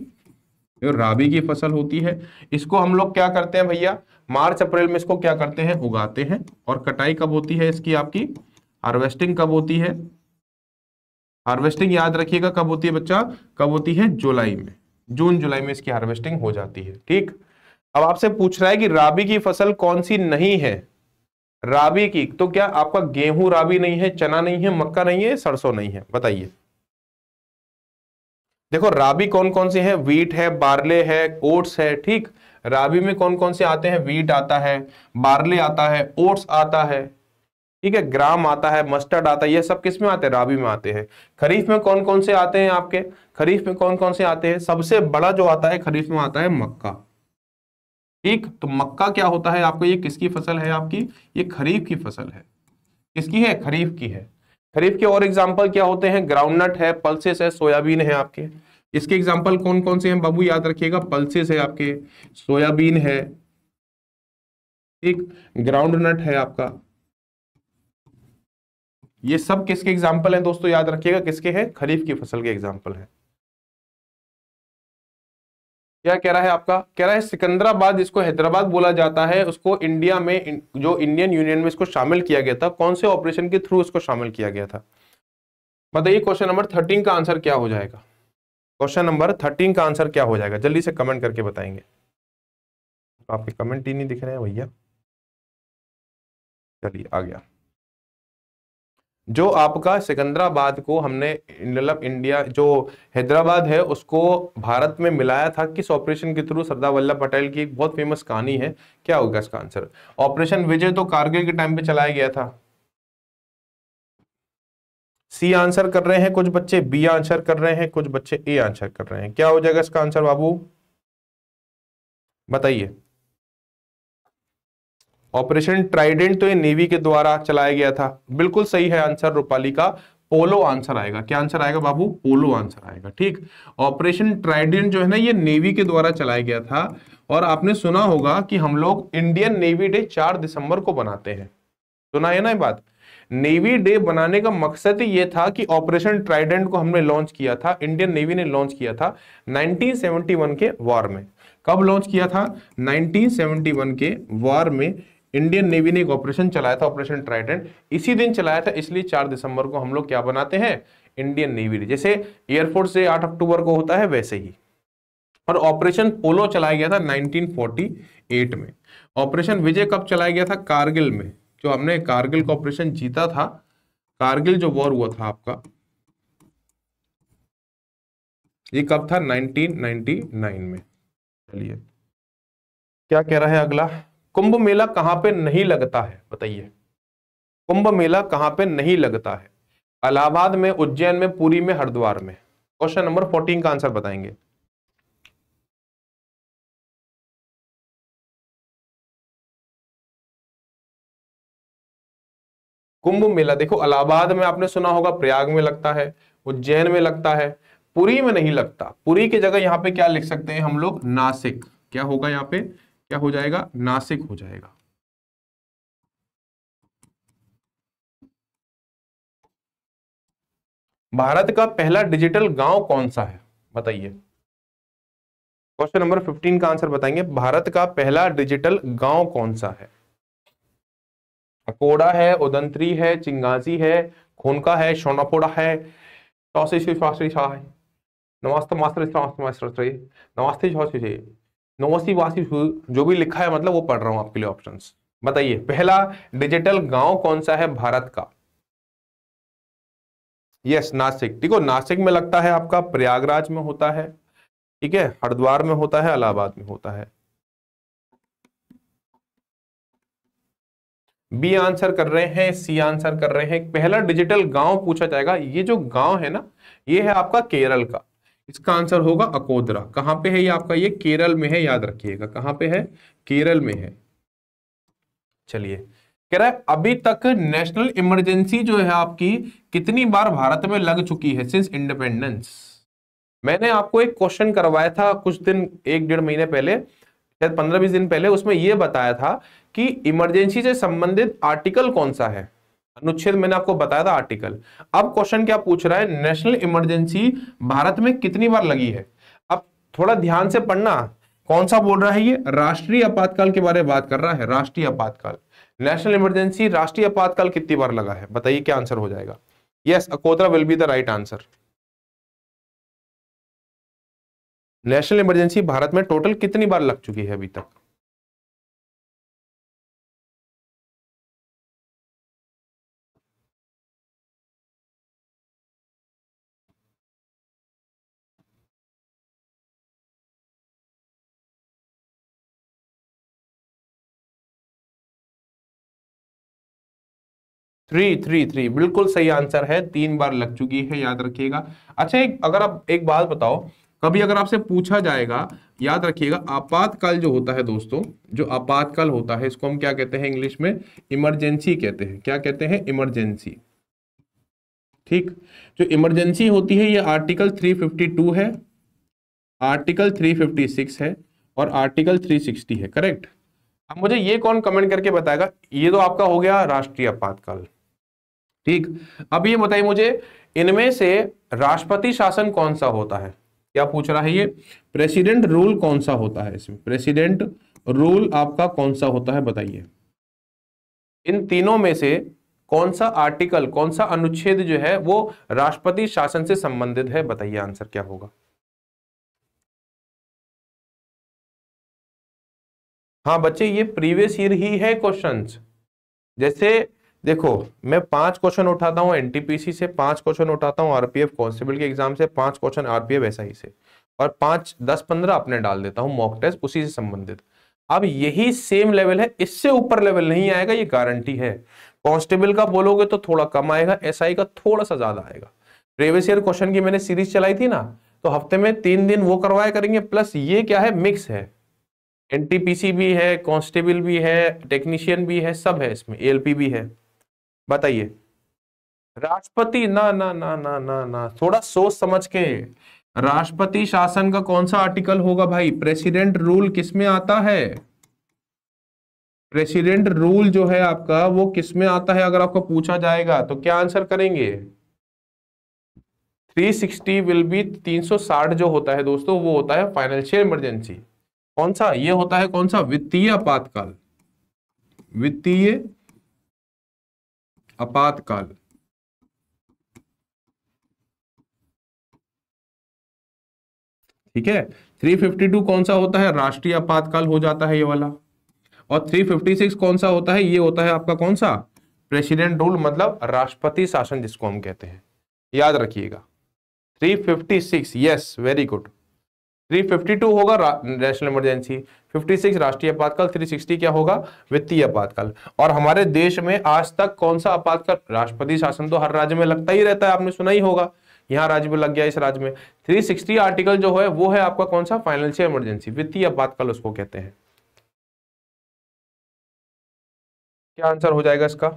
जो राबी की फसल होती है इसको हम लोग क्या करते हैं भैया मार्च अप्रैल में इसको क्या करते हैं उगाते हैं और कटाई कब होती है इसकी आपकी हार्वेस्टिंग कब होती है हार्वेस्टिंग याद रखिएगा कब होती है बच्चा कब होती है जुलाई में जून जुलाई में इसकी हार्वेस्टिंग हो जाती है ठीक अब आपसे पूछ रहा है कि राबी की फसल कौन सी नहीं है राबी की तो क्या आपका गेहूं राबी नहीं है चना नहीं है मक्का नहीं है सरसों नहीं है बताइए देखो राबी कौन कौन से है वीट है बार्ले है ओट्स है ठीक राबी में कौन कौन से आते हैं वीट आता है बार्ले आता है ओट्स आता है ठीक है ग्राम आता है मस्टर्ड आता है ये सब किस में आते हैं राबी में आते हैं खरीफ में कौन कौन से आते हैं आपके खरीफ में कौन कौन से आते हैं सबसे बड़ा जो आता है खरीफ में आता है मक्का ठीक तो मक्का क्या होता है आपको ये किसकी फसल है आपकी ये खरीफ की फसल है किसकी है खरीफ की है खरीफ के और एग्जाम्पल क्या होते हैं ग्राउंडनट है पल्सेस है सोयाबीन है आपके इसके एग्जाम्पल कौन कौन से हैं बाबू याद रखिएगा पल्सेस है आपके सोयाबीन है ठीक ग्राउंडनट है आपका ये सब किसके एग्जाम्पल हैं दोस्तों याद रखिएगा किसके हैं खरीफ की फसल के एग्जाम्पल हैं क्या कह रहा है आपका कह रहा है सिकंदराबाद जिसको हैदराबाद बोला जाता है उसको इंडिया में जो इंडियन यूनियन में इसको शामिल किया गया था कौन से ऑपरेशन के थ्रू इसको शामिल किया गया था बताइए क्वेश्चन नंबर थर्टीन का आंसर क्या हो जाएगा क्वेश्चन नंबर थर्टीन का आंसर क्या हो जाएगा जल्दी से कमेंट करके बताएंगे आपके कमेंट ही नहीं दिख रहे हैं भैया चलिए आ गया जो आपका सिकंदराबाद को हमने मतलब इंडिया जो हैदराबाद है उसको भारत में मिलाया था किस ऑपरेशन के थ्रू सरदार वल्लभ पटेल की एक बहुत फेमस कहानी है क्या होगा इसका आंसर ऑपरेशन विजय तो कारगिल के टाइम पे चलाया गया था सी आंसर कर रहे हैं कुछ बच्चे बी आंसर कर रहे हैं कुछ बच्चे ए आंसर कर रहे हैं क्या हो जाएगा इसका आंसर बाबू बताइए ऑपरेशन ट्राइडेंट तो ये नेवी के द्वारा चलाया गया था बिल्कुल सही है आंसर रूपाली का पोलो आंसर आएगा क्या आंसर आएगा बाबू पोलो आंसर आएगा ठीक ऑपरेशन ट्राइडेंट जो है ना ये नेवी के द्वारा चलाया गया था और आपने सुना होगा कि हम लोग इंडियन नेवी डे चार दिसंबर को बनाते हैं सुना है ना ये बात नेवी डे बनाने का मकसद ही ये था कि ऑपरेशन ट्राइडेंट को हमने लॉन्च किया था इंडियन नेवी ने लॉन्च किया था 1971 के वॉर में कब लॉन्च किया था 1971 के वॉर में इंडियन नेवी ने एक ऑपरेशन चलाया था ऑपरेशन ट्राइडेंट इसी दिन चलाया था इसलिए चार दिसंबर को हम लोग क्या बनाते हैं इंडियन नेवी जैसे एयरफोर्स से आठ अक्टूबर को होता है वैसे ही और ऑपरेशन पोलो चलाया गया था 1948 में ऑपरेशन विजय कब चलाया गया था कारगिल में जो हमने कारगिल का ऑपरेशन जीता था कारगिल जो वॉर हुआ था आपका ये कब था 1999 में चलिए क्या कह रहा है अगला कुंभ मेला कहां पे नहीं लगता है बताइए कुंभ मेला कहां पे नहीं लगता है अलाहाबाद में उज्जैन में पुरी में हरिद्वार में क्वेश्चन नंबर फोर्टीन का आंसर बताएंगे कुंभ मेला देखो अलाहाबाद में आपने सुना होगा प्रयाग में लगता है उज्जैन में लगता है पुरी में नहीं लगता पुरी की जगह यहाँ पे क्या लिख सकते हैं हम लोग नासिक क्या होगा यहाँ पे क्या हो जाएगा नासिक हो जाएगा भारत का पहला डिजिटल गांव कौन सा है बताइए क्वेश्चन नंबर 15 का आंसर बताएंगे भारत का पहला डिजिटल गांव कौन सा है अकोड़ा है उदंत्री है चिंगाजी है खोनका है शोनापोड़ा है नमस्ते मास्टर नमस्ते नमस्ते नवासी वासी जो भी लिखा है मतलब वो पढ़ रहा हूं आपके लिए ऑप्शन बताइए पहला डिजिटल गांव कौन सा है भारत का यस नासिक ठीक नासिक में लगता है आपका प्रयागराज में होता है ठीक है हरिद्वार में होता है इलाहाबाद में होता है बी आंसर कर रहे हैं सी आंसर कर रहे हैं पहला डिजिटल गांव पूछा जाएगा ये जो गांव है ना ये है आपका केरल का इसका आंसर होगा अकोदरा कहां पे है ये आपका ये केरल में है याद रखिएगा कहां पे है केरल में है चलिए कह रहा है अभी तक नेशनल इमरजेंसी जो है आपकी कितनी बार भारत में लग चुकी है सिंस इंडिपेंडेंस मैंने आपको एक क्वेश्चन करवाया था कुछ दिन एक डेढ़ महीने पहले शायद पंद्रह बीस दिन पहले उसमें यह बताया था कि इमरजेंसी से संबंधित आर्टिकल कौन सा है अनुच्छेद मैंने आपको बताया था आर्टिकल अब क्वेश्चन क्या पूछ रहा है नेशनल इमरजेंसी भारत में कितनी बार लगी है अब थोड़ा ध्यान से पढ़ना कौन सा बोल रहा है ये राष्ट्रीय आपातकाल के बारे में बात कर रहा है राष्ट्रीय आपातकाल नेशनल इमरजेंसी राष्ट्रीय आपातकाल कितनी बार लगा है बताइए क्या आंसर हो जाएगा yes Akodara will be the right answer national emergency Bharat में टोटल कितनी बार लग चुकी है अभी तक थ्री थ्री थ्री बिल्कुल सही आंसर है तीन बार लग चुकी है याद रखिएगा अच्छा एक अगर आप एक बात बताओ कभी अगर आपसे पूछा जाएगा याद रखिएगा आपातकाल जो होता है दोस्तों जो आपातकाल होता है इसको हम क्या कहते हैं इंग्लिश में इमरजेंसी कहते हैं क्या कहते हैं इमरजेंसी ठीक जो इमरजेंसी होती है ये आर्टिकल 352 है आर्टिकल 356 है और आर्टिकल 360 है करेक्ट अब मुझे ये कौन कमेंट करके बताएगा ये तो आपका हो गया राष्ट्रीय आपातकाल ठीक अब ये बताइए मुझे इनमें से राष्ट्रपति शासन कौन सा होता है क्या पूछ रहा है ये प्रेसिडेंट रूल कौन सा होता है इसमें प्रेसिडेंट रूल आपका कौन सा होता है बताइए इन तीनों में से कौन सा आर्टिकल कौन सा अनुच्छेद जो है वो राष्ट्रपति शासन से संबंधित है बताइए आंसर क्या होगा हाँ बच्चे ये प्रीवियस ईयर ही है क्वेश्चंस जैसे देखो मैं पांच क्वेश्चन उठाता हूँ एनटीपीसी से पांच क्वेश्चन उठाता हूँ आरपीएफ कॉन्स्टेबल के एग्जाम से पांच क्वेश्चन आरपीएफ एसआई से और पांच दस पंद्रह अपने डाल देता हूँ मॉक टेस्ट उसी से संबंधित अब यही सेम लेवल है इससे ऊपर लेवल नहीं आएगा ये गारंटी है कॉन्स्टेबल का बोलोगे तो थोड़ा कम आएगा एसआई का थोड़ा सा ज्यादा आएगा प्रेवियस ईयर क्वेश्चन की मैंने सीरीज चलाई थी ना तो हफ्ते में तीन दिन वो करवाया करेंगे प्लस ये क्या है मिक्स है एनटीपीसी भी है कॉन्स्टेबल भी है टेक्नीशियन भी है सब है इसमें एलपी भी है बताइए राष्ट्रपति ना ना ना ना ना ना थोड़ा सोच समझ के राष्ट्रपति शासन का कौन सा आर्टिकल होगा भाई प्रेसिडेंट रूल किसमें आता है प्रेसिडेंट रूल जो है आपका वो किसमें आता है अगर आपको पूछा जाएगा तो क्या आंसर करेंगे 360 विल बी 360 जो होता है दोस्तों वो होता है फाइनेंशियल इमरजेंसी कौन सा ये होता है कौन सा वित्तीय आपातकाल वित्तीय आपातकाल ठीक है 352 कौन सा होता है राष्ट्रीय आपातकाल हो जाता है ये वाला और 356 कौन सा होता है ये होता है आपका कौन सा प्रेसिडेंट रूल मतलब राष्ट्रपति शासन जिसको हम कहते हैं याद रखिएगा 356 यस वेरी गुड 352 होगा नेशनल इमरजेंसी 56 राष्ट्रीय आपातकाल 360 क्या होगा वित्तीय आपातकाल और हमारे देश में आज तक कौन सा आपातकाल राष्ट्रपति शासन तो हर राज्य में लगता ही रहता है आपने सुना ही होगा यहाँ राज्य में लग गया इस राज्य में 360 आर्टिकल जो है वो है आपका कौन सा फाइनेंशियल इमरजेंसी वित्तीय आपातकाल उसको कहते हैं क्या आंसर हो जाएगा इसका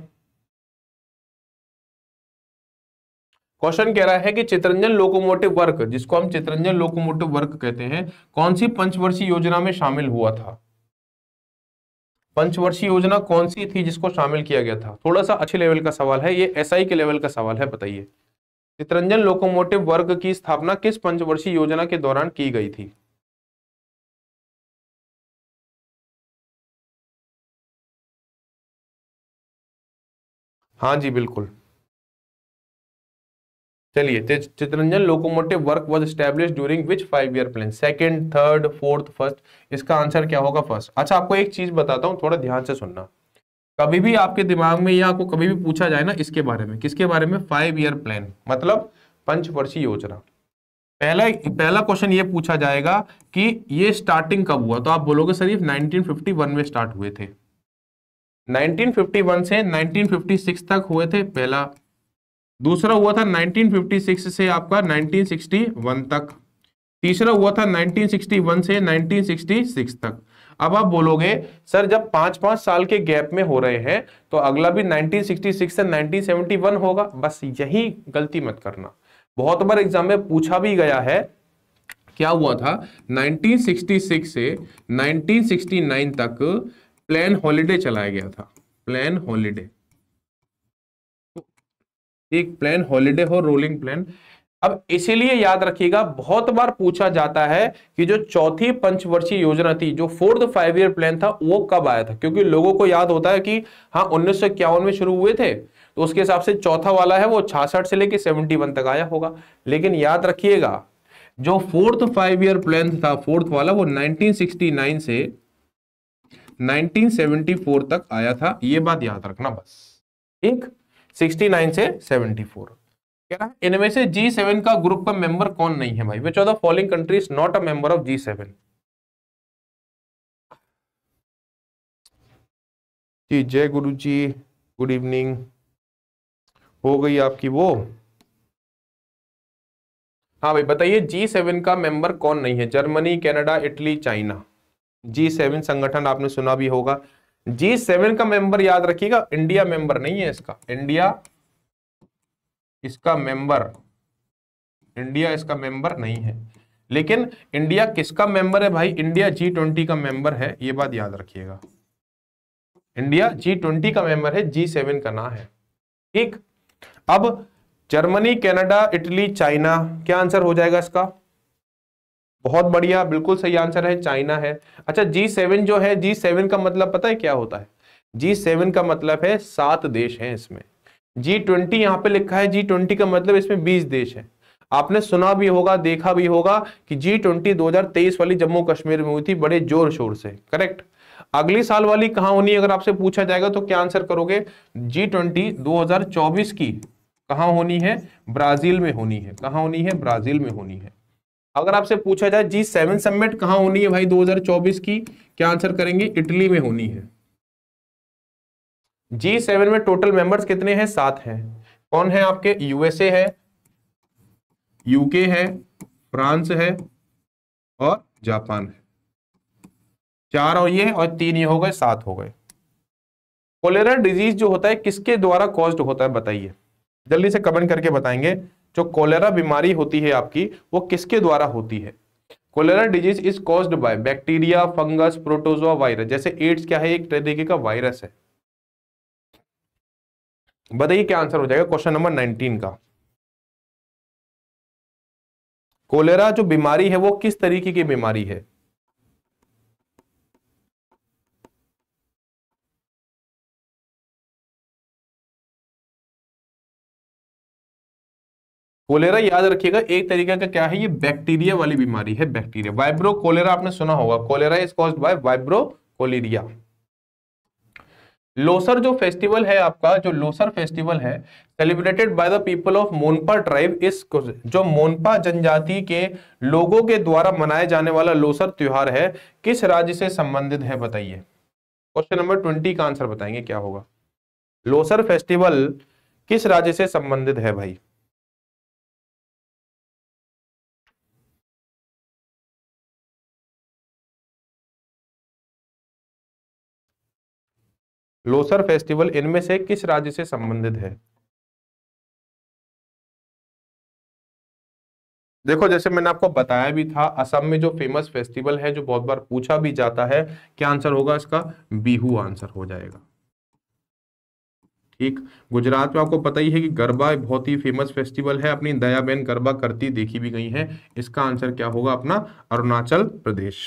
क्वेश्चन कह रहा है कि चितरंजन लोकोमोटिव वर्क जिसको हम चितरंजन लोकोमोटिव वर्क कहते हैं कौन सी पंचवर्षीय योजना में शामिल हुआ था पंचवर्षीय योजना कौन सी थी जिसको शामिल किया गया था थोड़ा सा अच्छे लेवल का सवाल है ये एसआई के लेवल का सवाल है बताइए चितरंजन लोकोमोटिव वर्ग की स्थापना किस पंचवर्षीय योजना के दौरान की गई थी हाँ जी बिल्कुल चलिए Chittaranjan locomotive work was establish during which five year plan second third fourth first इसका आंसर क्या होगा फर्स्ट अच्छा आपको एक चीज बताता हूँ थोड़ा ध्यान से सुनना कभी भी आपके दिमाग में या आपको कभी भी पूछा जाए ना इसके बारे में किसके बारे में फाइव ईयर प्लान मतलब पंचवर्षीय योजना पहला पहला क्वेश्चन ये पूछा जाएगा कि ये स्टार्टिंग कब हुआ तो आप बोलोगे सर ये 1951 में स्टार्ट हुए थे 1951 से 1956 तक हुए थे पहला दूसरा हुआ था 1956 से आपका 1961 तक तीसरा हुआ था 1961 से 1966 तक अब आप बोलोगे सर जब पांच पांच साल के गैप में हो रहे हैं तो अगला भी 1966 से 1971 होगा बस यही गलती मत करना बहुत बार एग्जाम में पूछा भी गया है क्या हुआ था 1966 से 1969 तक प्लान हॉलिडे चलाया गया था प्लान हॉलिडे एक प्लान हॉलीडे हो रोलिंग प्लान अब इसीलिए याद रखिएगा बहुत बार पूछा जाता है कि जो चौथी पंचवर्षीय योजना थी जो फोर्थ फाइव ईयर प्लान था वो कब आया था क्योंकि लोगों को याद होता है कि हाँ उन्नीस में शुरू हुए थे तो उसके हिसाब से चौथा वाला है वो छियासठ से लेकर सेवेंटी तक आया होगा लेकिन याद रखिएगा जो फोर्थ फाइव ईयर प्लान था फोर्थ वाला वो 1969 से 1974 तक आया था ये बात याद रखना बस एक 69 से 74 क्या इनमें से G7 का ग्रुप का मेंबर कौन नहीं है भाई which of the following countries not a member of G7 जी जय गुरु जी गुड इवनिंग हो गई आपकी वो हाँ भाई बताइए जी सेवन का मेंबर कौन नहीं है Germany Canada Italy China G seven संगठन आपने सुना भी होगा जी सेवन का मेंबर याद रखिएगा इंडिया मेंबर नहीं है इसका इंडिया इसका मेंबर इंडिया इसका मेंबर नहीं है लेकिन इंडिया किसका मेंबर है भाई इंडिया जी ट्वेंटी का मेंबर है ये बात याद रखिएगा इंडिया जी ट्वेंटी का मेंबर है जी सेवन का ना है ठीक अब जर्मनी कनाडा इटली चाइना क्या आंसर हो जाएगा इसका बहुत बढ़िया बिल्कुल सही आंसर है चाइना है अच्छा जी सेवन जो है जी सेवन का मतलब पता है क्या होता है जी सेवन का मतलब है सात देश हैं इसमें जी ट्वेंटी यहाँ पे लिखा है जी ट्वेंटी का मतलब इसमें बीस देश है आपने सुना भी होगा देखा भी होगा कि जी ट्वेंटी दो वाली जम्मू कश्मीर में हुई थी बड़े जोर शोर से करेक्ट अगली साल वाली कहाँ होनी है अगर आपसे पूछा जाएगा तो क्या आंसर करोगे जी ट्वेंटी की कहा होनी है ब्राजील में होनी है कहा होनी है ब्राजील में होनी है अगर आपसे पूछा जाए जी सेवन समिट कहाँ होनी है भाई 2024 की क्या आंसर करेंगे इटली में होनी है जी सेवन में टोटल मेंबर्स कितने हैं सात हैं कौन है आपके यूएसए है यूके है फ्रांस है और जापान है चार और ये और तीन ये हो गए सात हो गए कोलेरा डिजीज जो होता है किसके द्वारा कॉज्ड होता है बताइए जल्दी से कमेंट करके बताएंगे जो कोलेरा बीमारी होती है आपकी वो किसके द्वारा होती है cholera disease is caused by bacteria fungus protozoa virus जैसे एड्स क्या है एक तरीके का वायरस है बताइए क्या आंसर हो जाएगा क्वेश्चन नंबर नाइनटीन का कोलेरा जो बीमारी है वो किस तरीके की बीमारी है कोलेरा याद रखिएगा एक तरीका का क्या है ये बैक्टीरिया वाली बीमारी है बैक्टीरिया वाइब्रो कोलेरा आपने सुना होगा cholera is cause by vibrio cholerae Losar जो फेस्टिवल है आपका जो लोसर फेस्टिवल है celebrated by the people of Monpa tribe इस जो मोनपा जनजाति के लोगों के द्वारा मनाया जाने वाला लोसर त्योहार है किस राज्य से संबंधित है बताइए क्वेश्चन नंबर ट्वेंटी का आंसर बताएंगे क्या होगा लोसर फेस्टिवल किस राज्य से संबंधित है भाई लोसर फेस्टिवल इनमें से किस राज्य से संबंधित है देखो जैसे मैंने आपको बताया भी था असम में जो फेमस फेस्टिवल है जो बहुत बार पूछा भी जाता है क्या आंसर होगा इसका बिहू आंसर हो जाएगा ठीक गुजरात में आपको पता ही है कि गरबा बहुत ही फेमस फेस्टिवल है अपनी दयाबेन गरबा करती देखी भी गई है इसका आंसर क्या होगा अपना अरुणाचल प्रदेश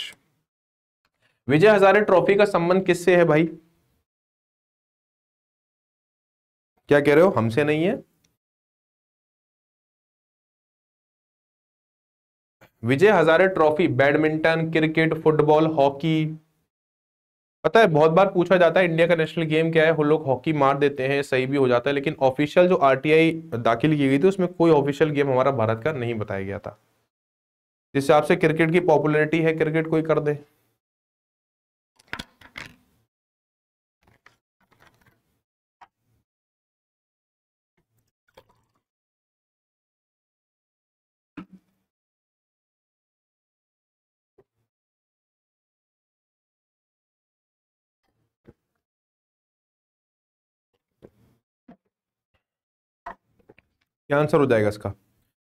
विजय हजारे ट्रॉफी का संबंध किससे है भाई क्या कह रहे हो हमसे नहीं है Vijay Hazare trophy badminton cricket football hockey पता है बहुत बार पूछा जाता है इंडिया का नेशनल गेम क्या है वो लोग हॉकी मार देते हैं सही भी हो जाता है लेकिन ऑफिशियल जो आरटीआई दाखिल की गई थी उसमें कोई ऑफिशियल गेम हमारा भारत का नहीं बताया गया था जिस हिसाब से क्रिकेट की पॉपुलैरिटी है क्रिकेट कोई कर दे क्या आंसर हो जाएगा इसका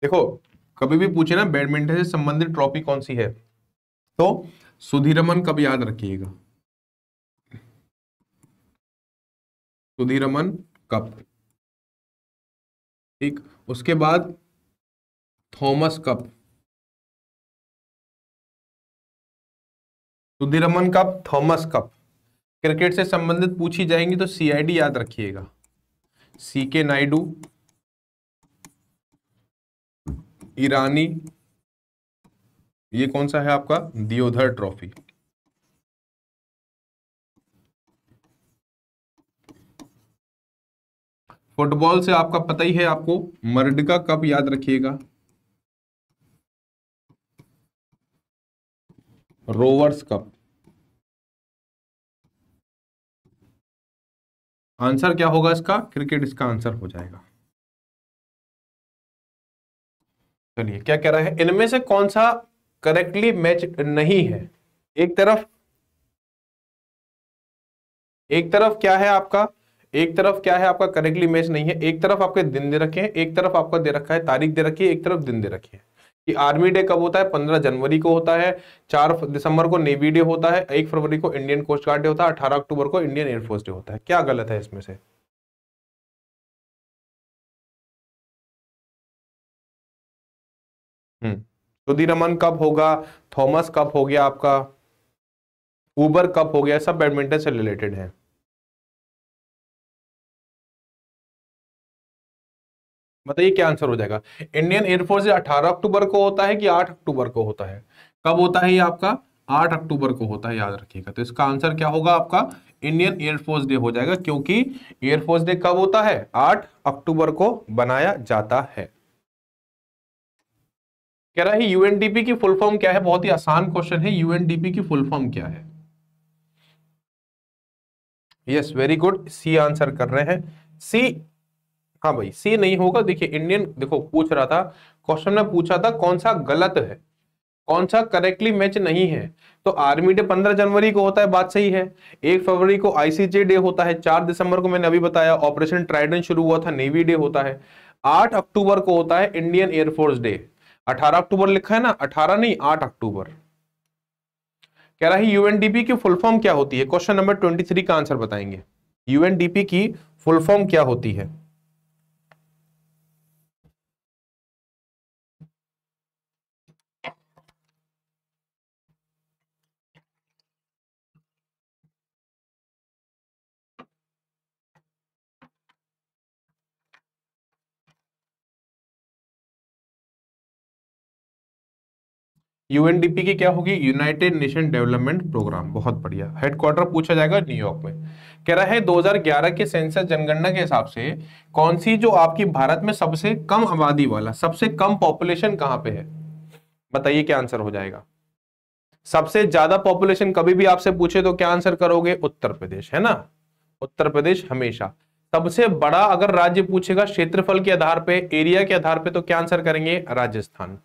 देखो कभी भी पूछे ना बैडमिंटन से संबंधित ट्रॉफी कौन सी है तो सुधीरमन कब याद रखिएगा सुधीरमन कप ठीक उसके बाद Thomas cup Sudirman cup Thomas cup cricket से संबंधित पूछी जाएंगी तो सीआईडी याद रखिएगा सीके नायडू ईरानी ये कौन सा है आपका दियोधर ट्रॉफी फुटबॉल से आपका पता ही है आपको मर्डका कप याद रखिएगा रोवर्स कप आंसर क्या होगा इसका क्रिकेट इसका आंसर हो जाएगा चलिए क्या कह रहा है इनमें से कौन सा करेक्टली मैच नहीं है एक तरफ एक तरफ क्या है आपका एक तरफ क्या है आपका करेक्टली मैच नहीं है एक तरफ आपके दिन दे रखे हैं एक तरफ आपका दे रखा है तारीख दे रखी है एक तरफ दिन दे रखे हैं कि आर्मी डे कब होता है पंद्रह जनवरी को होता है चार दिसंबर को नेवी डे होता है एक फरवरी को इंडियन कोस्ट गार्ड डे होता है अठारह अक्टूबर को इंडियन एयरफोर्स डे होता है क्या गलत है इसमें से सुधीरमन हम्म। कब होगा थॉमस कप हो गया आपका उबर कप हो गया सब बैडमिंटन से रिलेटेड है बताइए क्या आंसर हो जाएगा इंडियन एयरफोर्स 18 अक्टूबर को होता है कि 8 अक्टूबर को होता है कब होता है ये आपका 8 अक्टूबर को होता है याद रखिएगा तो इसका आंसर क्या होगा आपका इंडियन एयरफोर्स डे हो जाएगा क्योंकि एयरफोर्स डे कब होता है 8 अक्टूबर को बनाया जाता है कह रहा है यूएनडीपी की फुल फॉर्म क्या है बहुत ही आसान क्वेश्चन है यूएनडीपी की फुल फॉर्म क्या है yes very good C answer कर रहे हैं सी हाँ भाई सी नहीं होगा देखिए इंडियन देखो पूछ रहा था क्वेश्चन में पूछा था कौन सा गलत है कौन सा करेक्टली मैच नहीं है तो आर्मी डे 15 जनवरी को होता है बात सही है एक फरवरी को आईसीजे डे होता है चार दिसंबर को मैंने अभी बताया ऑपरेशन ट्राइडन शुरू हुआ था नेवी डे होता है आठ अक्टूबर को होता है इंडियन एयरफोर्स डे अठारह अक्टूबर लिखा है ना अठारह नहीं आठ अक्टूबर कह रहा है यूएनडीपी की फुल फॉर्म क्या होती है क्वेश्चन नंबर ट्वेंटी थ्री का आंसर बताएंगे यूएनडीपी की फुल फॉर्म क्या होती है यूएनडीपी की क्या होगी यूनाइटेड नेशन डेवलपमेंट प्रोग्राम बहुत बढ़िया हेडक्वार्टर पूछा जाएगा न्यूयॉर्क में कह रहा है 2011 के सेंसस जनगणना के हिसाब से कौन सी जो आपकी भारत में सबसे कम आबादी वाला सबसे कम पॉपुलेशन कहां पे है बताइए क्या आंसर हो जाएगा सबसे ज्यादा पॉपुलेशन कभी भी आपसे पूछे तो क्या आंसर करोगे उत्तर प्रदेश है ना उत्तर प्रदेश हमेशा सबसे बड़ा अगर राज्य पूछेगा क्षेत्रफल के आधार पे एरिया के आधार पे तो क्या आंसर करेंगे राजस्थान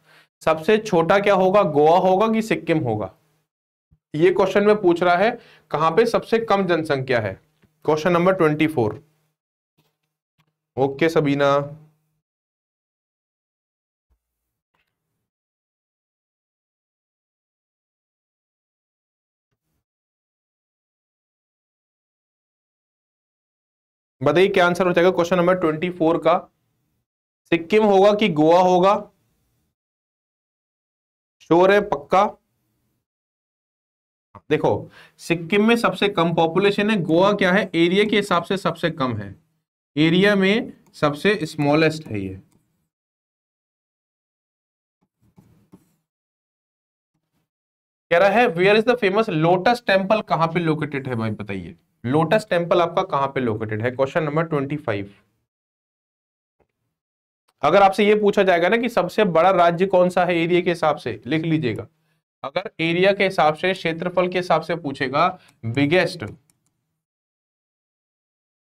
सबसे छोटा क्या होगा गोवा होगा कि सिक्किम होगा ये क्वेश्चन में पूछ रहा है कहां पे सबसे कम जनसंख्या है question number twenty four okay Sabina बताइए क्या आंसर हो जाएगा क्वेश्चन नंबर ट्वेंटी फोर का सिक्किम होगा कि गोवा होगा शोर है पक्का देखो सिक्किम में सबसे कम पॉपुलेशन है गोवा क्या है एरिया के हिसाब से सबसे कम है एरिया में सबसे स्मॉलेस्ट है ये कह रहा है where is the famous lotus temple कहां पे लोकेटेड है भाई बताइए लोटस टेम्पल आपका कहां पे लोकेटेड है क्वेश्चन नंबर ट्वेंटी फाइव अगर आपसे ये पूछा जाएगा ना कि सबसे बड़ा राज्य कौन सा है एरिया के हिसाब से लिख लीजिएगा अगर एरिया के हिसाब से क्षेत्रफल के हिसाब से पूछेगा बिगेस्ट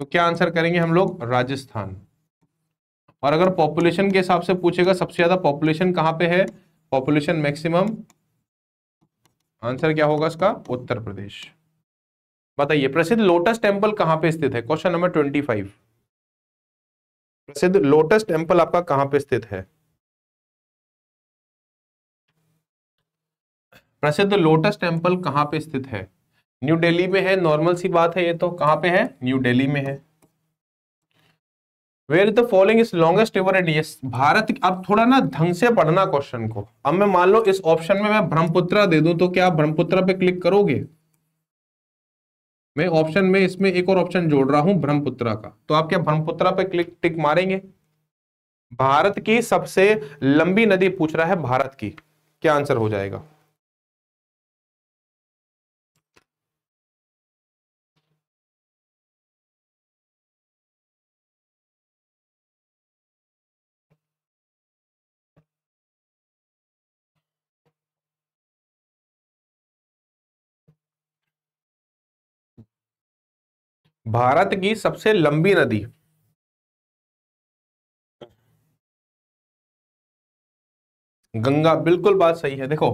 तो क्या आंसर करेंगे हम लोग राजस्थान और अगर पॉपुलेशन के हिसाब से पूछेगा सबसे ज्यादा पॉपुलेशन कहाँ पे है पॉपुलेशन मैक्सिमम आंसर क्या होगा इसका उत्तर प्रदेश बताइए प्रसिद्ध लोटस टेम्पल कहां पे स्थित है क्वेश्चन नंबर ट्वेंटी फाइव प्रसिद्ध लोटस टेम्पल आपका कहां पे स्थित है प्रसिद्ध लोटस टेम्पल कहां पे स्थित है न्यू दिल्ली में है नॉर्मल सी बात है ये तो कहां पे है न्यू दिल्ली में है where is the following is longest river and yes Bharat अब थोड़ा ना ढंग से पढ़ना क्वेश्चन को अब मैं मान लो इस ऑप्शन में मैं ब्रह्मपुत्र दे दूं तो क्या ब्रह्मपुत्र पे क्लिक करोगे मैं ऑप्शन हम्म। में इसमें एक और ऑप्शन जोड़ रहा हूं ब्रह्मपुत्रा का तो आप क्या ब्रह्मपुत्रा पे क्लिक टिक मारेंगे भारत की सबसे लंबी नदी पूछ रहा है भारत की क्या आंसर हो जाएगा भारत की सबसे लंबी नदी गंगा बिल्कुल बात सही है देखो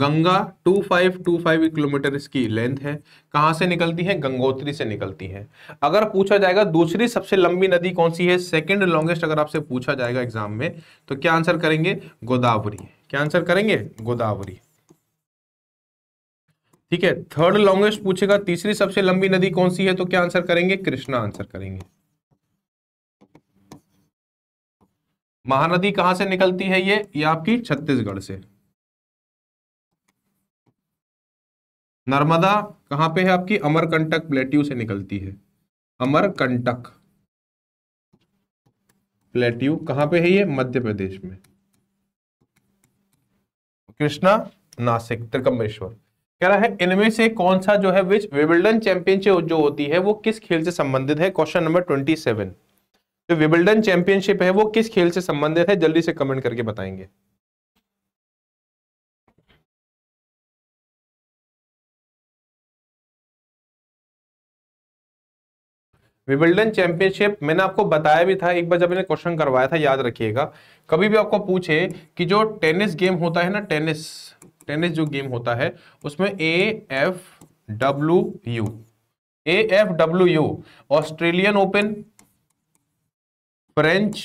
गंगा 2525 किलोमीटर इसकी लेंथ है कहां से निकलती है गंगोत्री से निकलती है अगर पूछा जाएगा दूसरी सबसे लंबी नदी कौन सी है सेकंड लॉन्गेस्ट अगर आपसे पूछा जाएगा एग्जाम में तो क्या आंसर करेंगे गोदावरी क्या आंसर करेंगे गोदावरी ठीक है थर्ड लॉन्गेस्ट पूछेगा तीसरी सबसे लंबी नदी कौन सी है तो क्या आंसर करेंगे कृष्णा आंसर करेंगे महानदी कहां से निकलती है ये ये आपकी छत्तीसगढ़ से नर्मदा कहां पे है आपकी अमरकंटक प्लेट्यू से निकलती है अमरकंटक प्लेट्यू कहां पे है ये मध्य प्रदेश में कृष्णा नासिक त्रिकम्बेश्वर कह रहा है इनमें से कौन सा जो है विच विबिल्डन चैंपियनशिप जो होती है वो किस खेल से संबंधित है क्वेश्चन नंबर ट्वेंटी सेवन जो विबिल्डन चैंपियनशिप है वो किस खेल से संबंधित है जल्दी से कमेंट करके बताएंगे विबिल्डन चैंपियनशिप मैंने आपको बताया भी था एक बार जब मैंने क्वेश्चन करवाया था याद रखिएगा कभी भी आपको पूछे कि जो टेनिस गेम होता है ना टेनिस टेनिस जो गेम होता है उसमें A F W U A F W U Australian Open French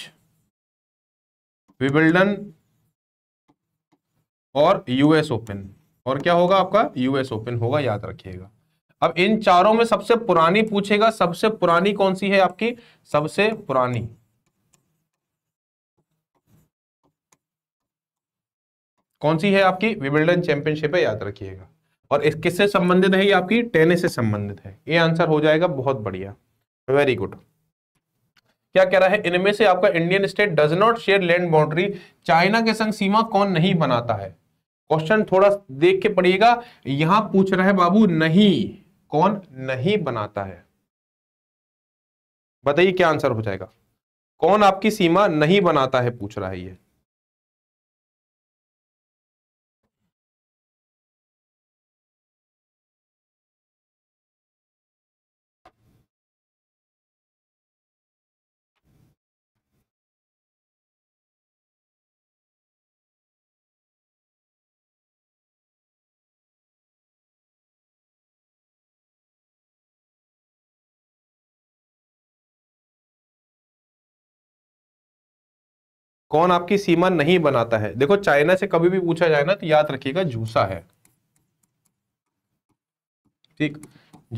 Wimbledon और यूएस ओपन और क्या होगा आपका यूएस ओपन होगा याद रखिएगा अब इन चारों में सबसे पुरानी पूछेगा सबसे पुरानी कौन सी है आपकी सबसे पुरानी कौन सी है आपकी विबिल्डन चैंपियनशिप है याद रखिएगा और इस किससे संबंधित है ये आपकी टेनिस से संबंधित है ये आंसर हो जाएगा बहुत बढ़िया वेरी गुड क्या कह रहा है इनमें से आपका Indian state does not share land boundary China के संग सीमा कौन नहीं बनाता है क्वेश्चन थोड़ा देख के पढ़िएगा यहां पूछ रहा है बाबू नहीं कौन नहीं बनाता है बताइए क्या आंसर हो जाएगा कौन आपकी सीमा नहीं बनाता है पूछ रहा है ये कौन आपकी सीमा नहीं बनाता है देखो चाइना से कभी भी पूछा जाए ना तो याद रखिएगा झूसा है ठीक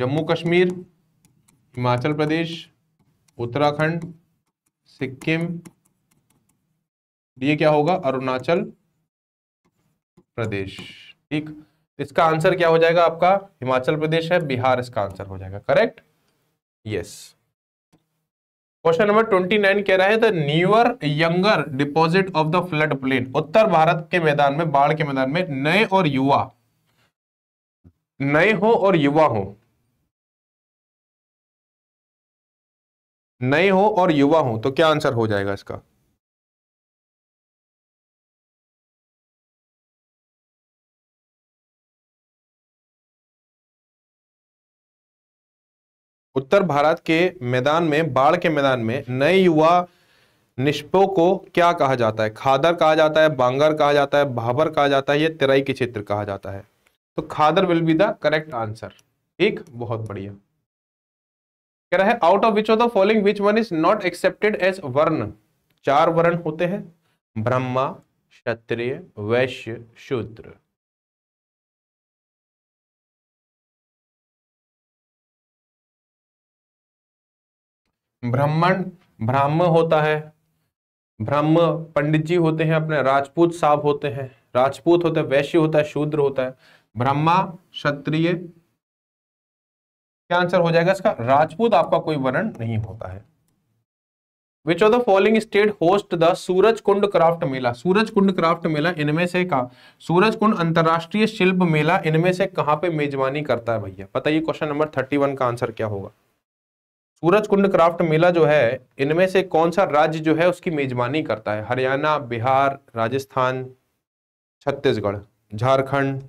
जम्मू कश्मीर हिमाचल प्रदेश उत्तराखंड सिक्किम ये क्या होगा अरुणाचल प्रदेश ठीक इसका आंसर क्या हो जाएगा आपका हिमाचल प्रदेश है बिहार इसका आंसर हो जाएगा correct yes yes. Question number twenty nine कह रहा है the newer younger deposit of the flood plain उत्तर भारत के मैदान में बाढ़ के मैदान में नए और युवा नए हो और युवा हो नए हो और युवा हो तो क्या आंसर हो जाएगा इसका उत्तर भारत के मैदान में बाढ़ के मैदान में नए युवा निष्पो को क्या कहा जाता है खादर कहा जाता है बांगर कहा जाता है भाबर कहा जाता है या तिराई के क्षेत्र कहा जाता है तो khadar will be the correct answer ठीक बहुत बढ़िया कह रहा है out of which of the following which one is not accepted as varna चार वर्ण होते हैं ब्रह्मा क्षत्रिय वैश्य शूद्र ब्राह्मण ब्राह्म होता है ब्रह्म पंडित जी होते हैं अपने राजपूत साहब होते हैं राजपूत होते हैं वैश्य होता है शूद्र होता है ब्रह्मा क्षत्रिय क्या आंसर हो जाएगा इसका राजपूत आपका कोई वर्ण नहीं होता है which of the following state host the Surajkund craft mela Surajkund craft mela इनमें से कहा सूरज कुंड अंतर्राष्ट्रीय शिल्प मेला इनमें से कहाँ पे मेजबानी करता है भैया पता ये क्वेश्चन नंबर थर्टी वन का आंसर क्या होगा सूरज कुंड क्राफ्ट मेला जो है इनमें से कौन सा राज्य जो है उसकी मेजबानी करता है हरियाणा बिहार राजस्थान छत्तीसगढ़ झारखंड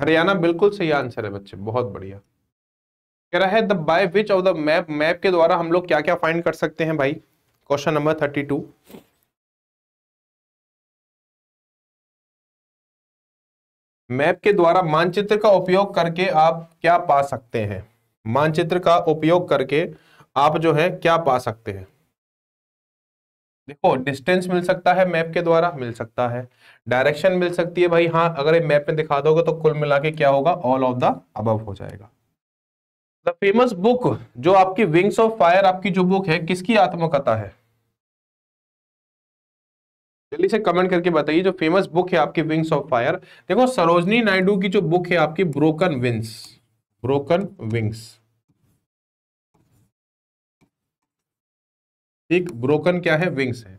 हरियाणा बिल्कुल सही आंसर है बच्चे बहुत बढ़िया कह रहा है the by which of the map map के द्वारा हम लोग क्या क्या फाइंड कर सकते हैं भाई question number thirty two map के द्वारा मानचित्र का उपयोग करके आप क्या पा सकते हैं मानचित्र का उपयोग करके आप जो है क्या पा सकते हैं देखो डिस्टेंस मिल सकता है मैप के द्वारा मिल सकता है डायरेक्शन मिल सकती है भाई हाँ अगर ये मैप में दिखा दोगे तो कुल मिला के क्या होगा ऑल ऑफ द अबव हो जाएगा द फेमस बुक जो आपकी विंग्स ऑफ फायर आपकी जो बुक है किसकी आत्मकथा है जल्दी से कमेंट करके बताइए जो फेमस बुक है आपकी विंग्स ऑफ फायर देखो सरोजनी नायडू की जो बुक है आपकी ब्रोकन विंग्स ब्रोकन विंग्स ठीक ब्रोकन क्या है विंग्स है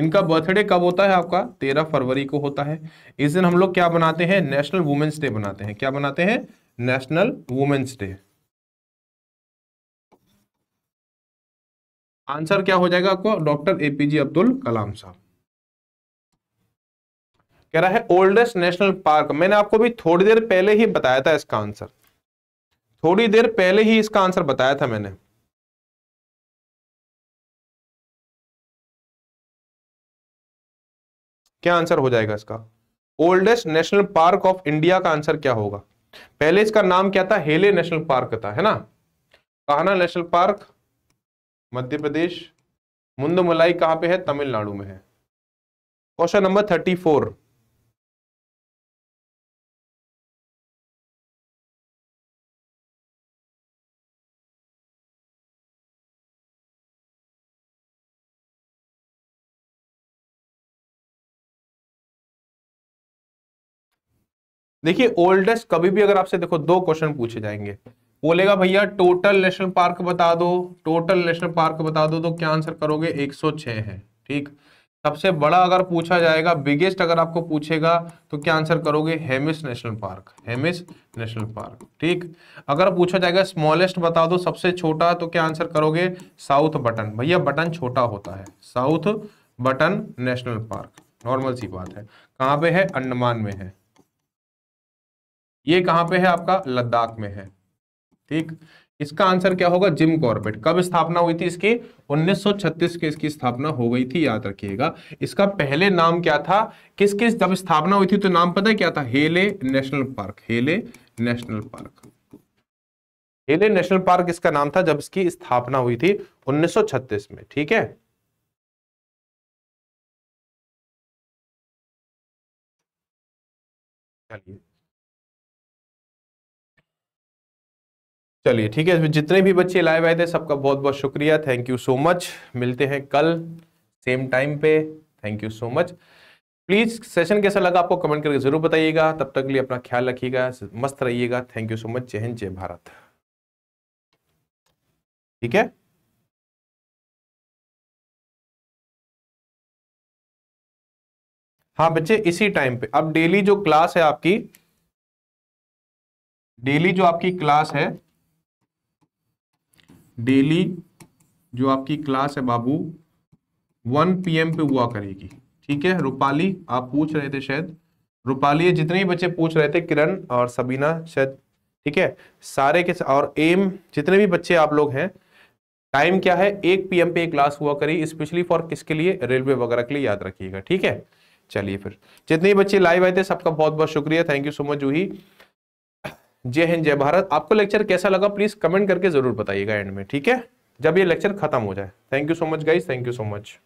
इनका बर्थडे कब होता है आपका तेरह फरवरी को होता है इस दिन हम लोग क्या बनाते हैं नेशनल वुमेन्स डे बनाते हैं क्या बनाते हैं नेशनल वुमेन्स डे आंसर क्या हो जाएगा आपको डॉक्टर एपीजे अब्दुल कलाम साहब कह रहा है ओल्डेस्ट नेशनल पार्क मैंने आपको भी थोड़ी देर पहले ही बताया था इसका आंसर थोड़ी देर पहले ही इसका आंसर बताया था मैंने क्या आंसर हो जाएगा इसका oldest national park of India का आंसर क्या होगा पहले इसका नाम क्या था हेले नेशनल पार्क था है ना कहाना नेशनल पार्क मध्य प्रदेश मुंदमलाई कहां पे है तमिलनाडु में है क्वेश्चन नंबर थर्टी फोर देखिए ओल्डेस्ट कभी भी अगर आपसे देखो दो क्वेश्चन पूछे जाएंगे बोलेगा भैया टोटल नेशनल पार्क बता दो टोटल नेशनल पार्क बता दो तो क्या आंसर करोगे 106 है ठीक सबसे बड़ा अगर पूछा जाएगा बिगेस्ट अगर आपको पूछेगा तो क्या आंसर करोगे Hemis national park Hemis national park ठीक अगर पूछा जाएगा स्मॉलेस्ट बता दो सबसे छोटा तो क्या आंसर करोगे साउथ बटन भैया बटन छोटा होता है south button national park normal सी बात है कहाँ पे है अंडमान में है ये कहां पे है आपका लद्दाख में है ठीक इसका आंसर क्या होगा जिम कॉर्बेट कब स्थापना हुई थी इसकी 1936 के इसकी स्थापना हो गई थी याद रखिएगा इसका पहले नाम क्या था किस किस जब स्थापना हुई थी तो नाम पता है क्या था Hailey national park Hailey national park Hailey national park इसका नाम था जब इसकी स्थापना हुई थी 1936 में ठीक है चलिए चलिए ठीक है जितने भी बच्चे लाइव आए थे सबका बहुत बहुत शुक्रिया थैंक यू सो मच मिलते हैं कल सेम टाइम पे thank you so much please session कैसा लगा आपको कमेंट करके जरूर बताइएगा तब तक लिए अपना ख्याल रखिएगा मस्त रहिएगा थैंक यू सो मच जय हिंद जय भारत ठीक है हाँ बच्चे इसी टाइम पे अब डेली जो क्लास है आपकी डेली जो आपकी क्लास है डेली जो आपकी क्लास है बाबू वन पीएम पे हुआ करेगी ठीक है रूपाली आप पूछ रहे थे शायद रूपाली जितने भी बच्चे पूछ रहे थे किरण और सबीना शायद ठीक है सारे के और एम जितने भी बच्चे आप लोग हैं टाइम क्या है एक पीएम पे क्लास हुआ करी स्पेशली फॉर किसके लिए रेलवे वगैरह के लिए याद रखिएगा ठीक है चलिए फिर जितने बच्चे लाइव आए थे सबका बहुत बहुत शुक्रिया thank you so much Juhi जय हिंद जय भारत आपको लेक्चर कैसा लगा प्लीज कमेंट करके जरूर बताइएगा एंड में ठीक है जब ये लेक्चर खत्म हो जाए thank you so much guys thank you so much